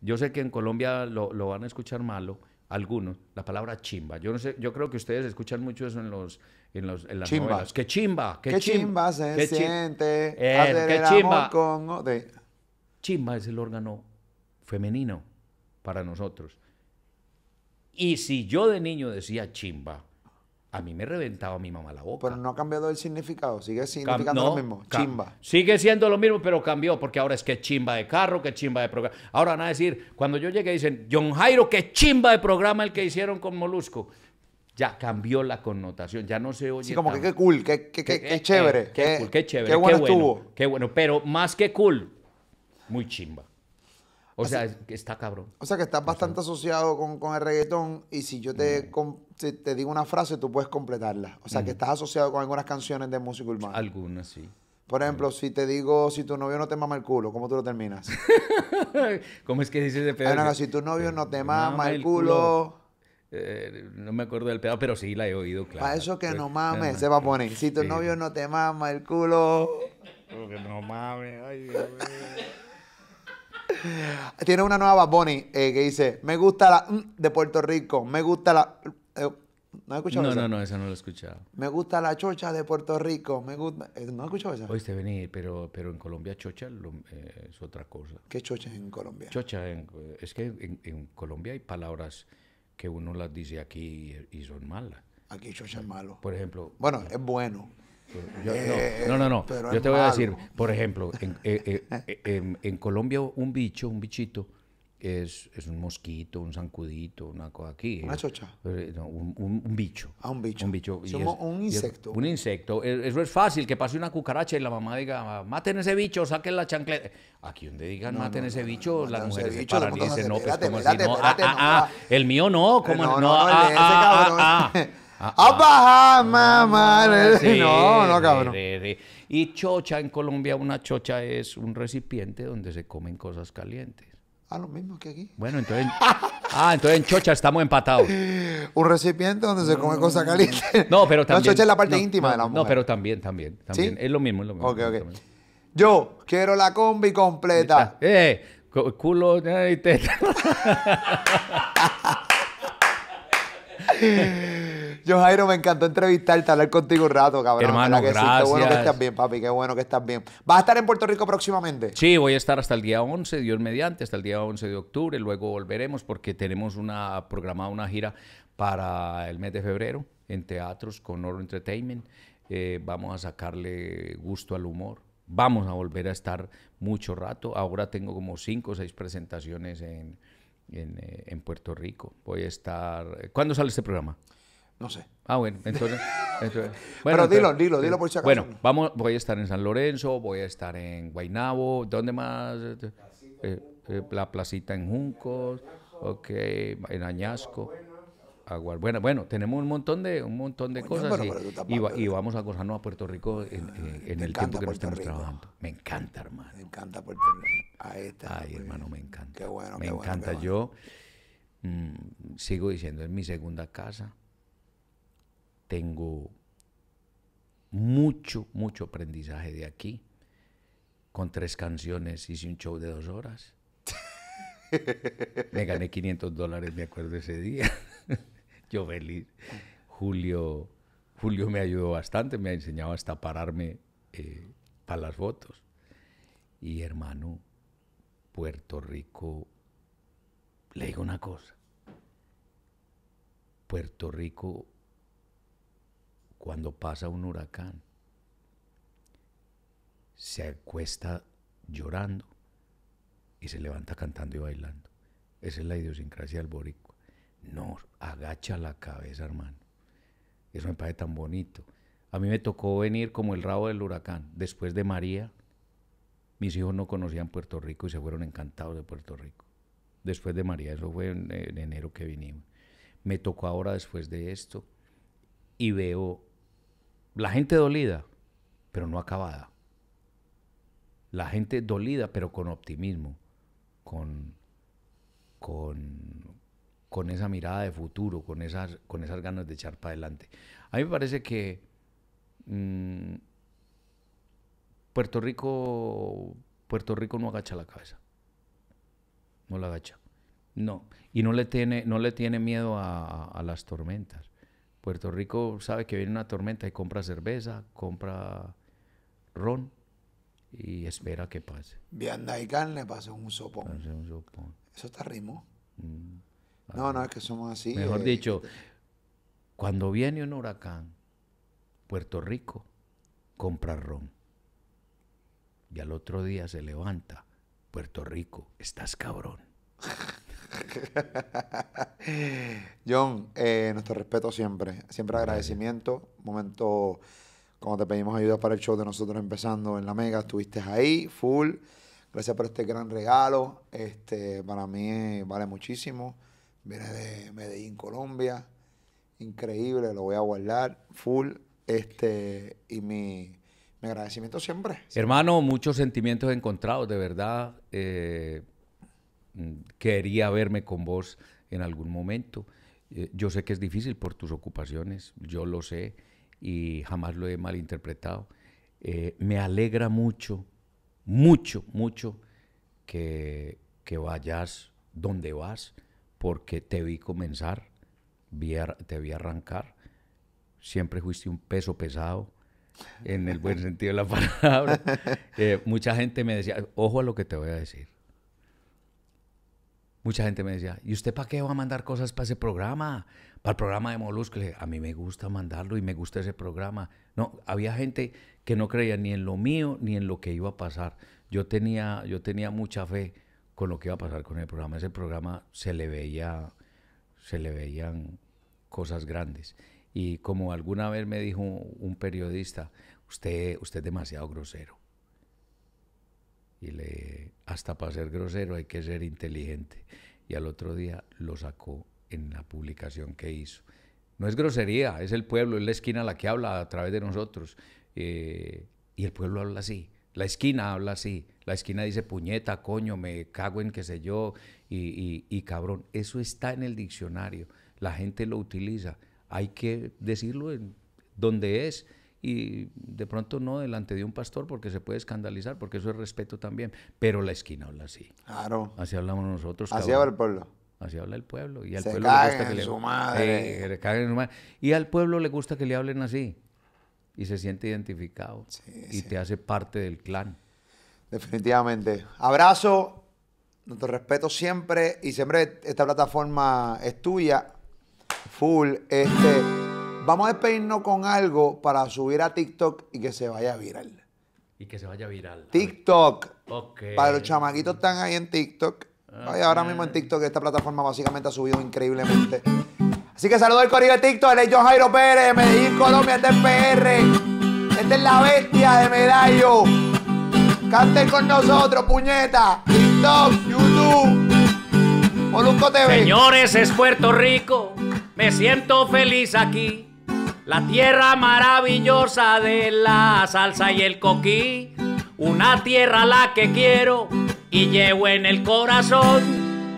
Speaker 2: Yo sé que en Colombia lo, van a escuchar malo, algunos, la palabra chimba. Yo no sé, yo creo que ustedes escuchan mucho eso en los en los las chimba. novelas. ¡Qué chimba! ¡Qué, chimba, se siente! Eh, chimba! con... de... Chimba es el órgano femenino para nosotros. Y si yo de niño decía chimba, a mí me reventaba mi mamá la boca. Pero no ha cambiado el significado, sigue significando lo mismo, chimba. Sigue siendo lo mismo, pero cambió, porque ahora es que chimba de carro, que chimba de programa. Ahora van a decir, cuando yo llegué dicen, John Jairo, que chimba de programa el que hicieron con Molusco. Ya cambió la connotación, ya no se oye. Sí, como que qué
Speaker 1: cool, qué, chévere. Qué, qué chévere, qué bueno, estuvo.
Speaker 2: Qué bueno, pero más que cool, muy chimba. O sea, está cabrón.
Speaker 1: O sea, que está bastante asociado con, el reggaetón. Y si yo te, mm si te digo una frase, tú puedes completarla. O sea, que estás asociado con algunas canciones de música urbana. Algunas, sí. Por ejemplo, si te digo, si tu novio no te mama el culo, ¿cómo tú lo terminas?
Speaker 2: ¿Cómo es que dices de pedo? Ah, si tu
Speaker 1: novio no te mama, el, culo...
Speaker 2: Eh, no me acuerdo del pedo, pero sí la he oído, claro. Para
Speaker 1: eso que no mames, se va
Speaker 2: a poner. Si tu novio
Speaker 1: no te mama el culo... que no mames, ay Dios mío. Tiene una nueva Bonnie, eh, que dice, me gusta la mm, de Puerto Rico, me gusta la... Eh, ¿No escuchado no, No, no,
Speaker 2: esa no la he escuchado.
Speaker 1: Me gusta la chocha de Puerto Rico. Me gusta... Eh, ¿No has escuchado esa? Oíste
Speaker 2: venir, pero, pero en Colombia chocha eh, es otra cosa. ¿Qué chocha en Colombia? Chocha, es que en, Colombia hay palabras que uno las dice aquí y, son malas. Aquí chocha es malo. Por ejemplo... Bueno, es bueno. no, no, no. Yo te voy a decir, por ejemplo, en Colombia un bicho, un bichito es, es un mosquito, un zancudito, una cosa aquí. Una chocha. un, bicho. Ah, un bicho. Un un insecto. un insecto. Eso es fácil, que pase una cucaracha y la mamá diga, maten ese bicho, saquen la chancleta. Aquí donde digan, maten ese bicho, las mujeres se paran y no, pues como así, ah, ah, ah, no, el mío no, como no, no, ah,
Speaker 1: mamá. No, no, cabrón.
Speaker 2: Y chocha en Colombia, una chocha es un recipiente donde se comen cosas calientes.
Speaker 1: Ah, lo mismo que aquí.
Speaker 2: Bueno, entonces. ah, entonces en Chocha estamos empatados. Un recipiente
Speaker 1: donde se come cosas caliente.
Speaker 2: No, pero también. No, Chocha es la parte íntima de la mujer. No, pero también, también. también. ¿Sí? Es lo mismo, es lo mismo. Ok, ok.
Speaker 1: Yo quiero la combi completa. Eh, culo y teta. Yo, Jairo, me encantó entrevistarte, hablar contigo un rato, cabrón. Hermano, gracias. Qué bueno que estás bien, papi, qué bueno que estás bien.
Speaker 2: ¿Vas a estar en Puerto Rico próximamente? Sí, voy a estar hasta el día 11, Dios mediante, hasta el día 11 de octubre. Luego volveremos porque tenemos una programada una gira para el mes de febrero en teatros con Oro Entertainment. Eh, vamos a sacarle gusto al humor. Vamos a volver a estar mucho rato. Ahora tengo como cinco o seis presentaciones en, en, eh, en Puerto Rico. Voy a estar... ¿Cuándo sale este programa? No sé. Ah, bueno, entonces. bueno, Pero dilo, dilo, por eh, Bueno, vamos, voy a estar en San Lorenzo, voy a estar en Guainabo, ¿dónde más? Eh, eh, la placita en Juncos, ok, en Añasco. Bueno, bueno, tenemos un montón de un montón de cosas y, vamos a gozarnos a Puerto Rico en, el tiempo que nos estamos trabajando. Me encanta, hermano. Me encanta Ay, pues. hermano, me encanta. Me encanta. Yo mm, sigo diciendo, es mi segunda casa. Tengo mucho, mucho aprendizaje de aquí. Con tres canciones hice un show de dos horas. me gané 500 dólares, me acuerdo ese día. Yo feliz. Julio, Julio me ayudó bastante, me ha enseñado hasta pararme eh, para las fotos. Y hermano, Puerto Rico, le digo una cosa. Puerto Rico cuando pasa un huracán. Se acuesta llorando y se levanta cantando y bailando. Esa es la idiosincrasia del boricua. No, agacha la cabeza, hermano. Eso me parece tan bonito. A mí me tocó venir como el rabo del huracán. Después de María, mis hijos no conocían Puerto Rico y se fueron encantados de Puerto Rico. Después de María, eso fue en enero que vinimos. Me tocó ahora después de esto y veo la gente dolida, pero no acabada. La gente dolida, pero con optimismo, con, con, esa mirada de futuro, con esas, con esas ganas de echar para adelante. A mí me parece que mm, Puerto Rico Puerto Rico no agacha la cabeza. No la agacha. No. Y no le tiene, no le tiene miedo a las tormentas. Puerto Rico sabe que viene una tormenta y compra cerveza, compra ron y espera que pase.
Speaker 1: Vianda y le pasa un sopón. un sopón. Eso está ritmo. Mm. no, no, es que somos así. Mejor eh,
Speaker 2: dicho, eh, cuando viene un huracán, Puerto Rico compra ron. Y al otro día se levanta, Puerto Rico, estás cabrón. John, eh, nuestro respeto
Speaker 1: siempre, siempre agradecimiento. Momento, cuando te pedimos ayuda para el show de nosotros empezando en la Mega, estuviste ahí, full. Gracias por este gran regalo. Este, para mí vale muchísimo. Viene de Medellín, Colombia. Increíble, lo voy a guardar, full. Este, y mi, agradecimiento siempre.
Speaker 2: Hermano, muchos sentimientos encontrados, de verdad. Eh Mm, quería verme con vos en algún momento. Eh, yo sé que es difícil por tus ocupaciones, yo lo sé y jamás lo he malinterpretado. Eh, me alegra mucho, mucho, mucho que, vayas donde vas, porque te vi comenzar, vi te vi arrancar. Siempre fuiste un peso pesado, en el buen sentido de la palabra. Eh, mucha gente me decía, ojo a lo que te voy a decir mucha gente me decía, ¿y usted para qué va a mandar cosas para ese programa? Para el programa de Molusco. Le a mí me gusta mandarlo y me gusta ese programa. No, había gente que no creía ni en lo mío ni en lo que iba a pasar. Yo tenía, yo tenía mucha fe con lo que iba a pasar con el programa. Ese programa se le veía, se le veían cosas grandes. Y como alguna vez me dijo un periodista, usted, usted es demasiado grosero y hasta para ser grosero hay que ser inteligente. Y al otro día lo sacó en la publicación que hizo. No es grosería, es el pueblo, es la esquina la que habla a través de nosotros. Eh, y el pueblo habla así, la esquina habla así, la esquina dice puñeta, coño, me cago en qué sé yo, y, cabrón. Eso está en el diccionario, la gente lo utiliza, hay que decirlo en donde es y de pronto no delante de un pastor porque se puede escandalizar, porque eso es respeto también, pero la esquina habla así. Claro. Así hablamos nosotros. Así habla el pueblo. Así habla el pueblo. Y al pueblo le gusta que le Y al pueblo le gusta que le hablen así. Y se siente identificado. y te hace parte del clan. Definitivamente.
Speaker 1: Abrazo, nuestro respeto siempre. Y siempre esta plataforma es tuya. Full. Este. Vamos a despedirnos con algo para subir a TikTok y que se vaya a viral.
Speaker 2: Y que se vaya viral.
Speaker 1: TikTok.
Speaker 2: Okay. Para los
Speaker 1: chamaquitos están ahí en TikTok. ahora mismo en TikTok esta plataforma básicamente ha subido increíblemente. Así que saludo al corillo de TikTok, el John Jairo Pérez, Medellín, Colombia, este es PR. Esta es la bestia de Medallo. Canten con nosotros, puñeta. TikTok, YouTube,
Speaker 2: Molusco TV. Señores, es Puerto Rico. Me siento feliz aquí. La tierra maravillosa de la salsa y el coquí. Una tierra la que quiero y llevo en el corazón.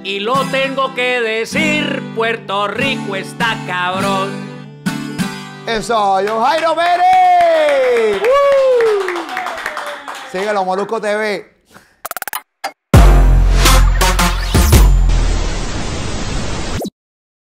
Speaker 2: Y lo tengo que decir, Puerto Rico está cabrón.
Speaker 1: Eso, yo Jairo Pérez. Uh. los Molusco TV.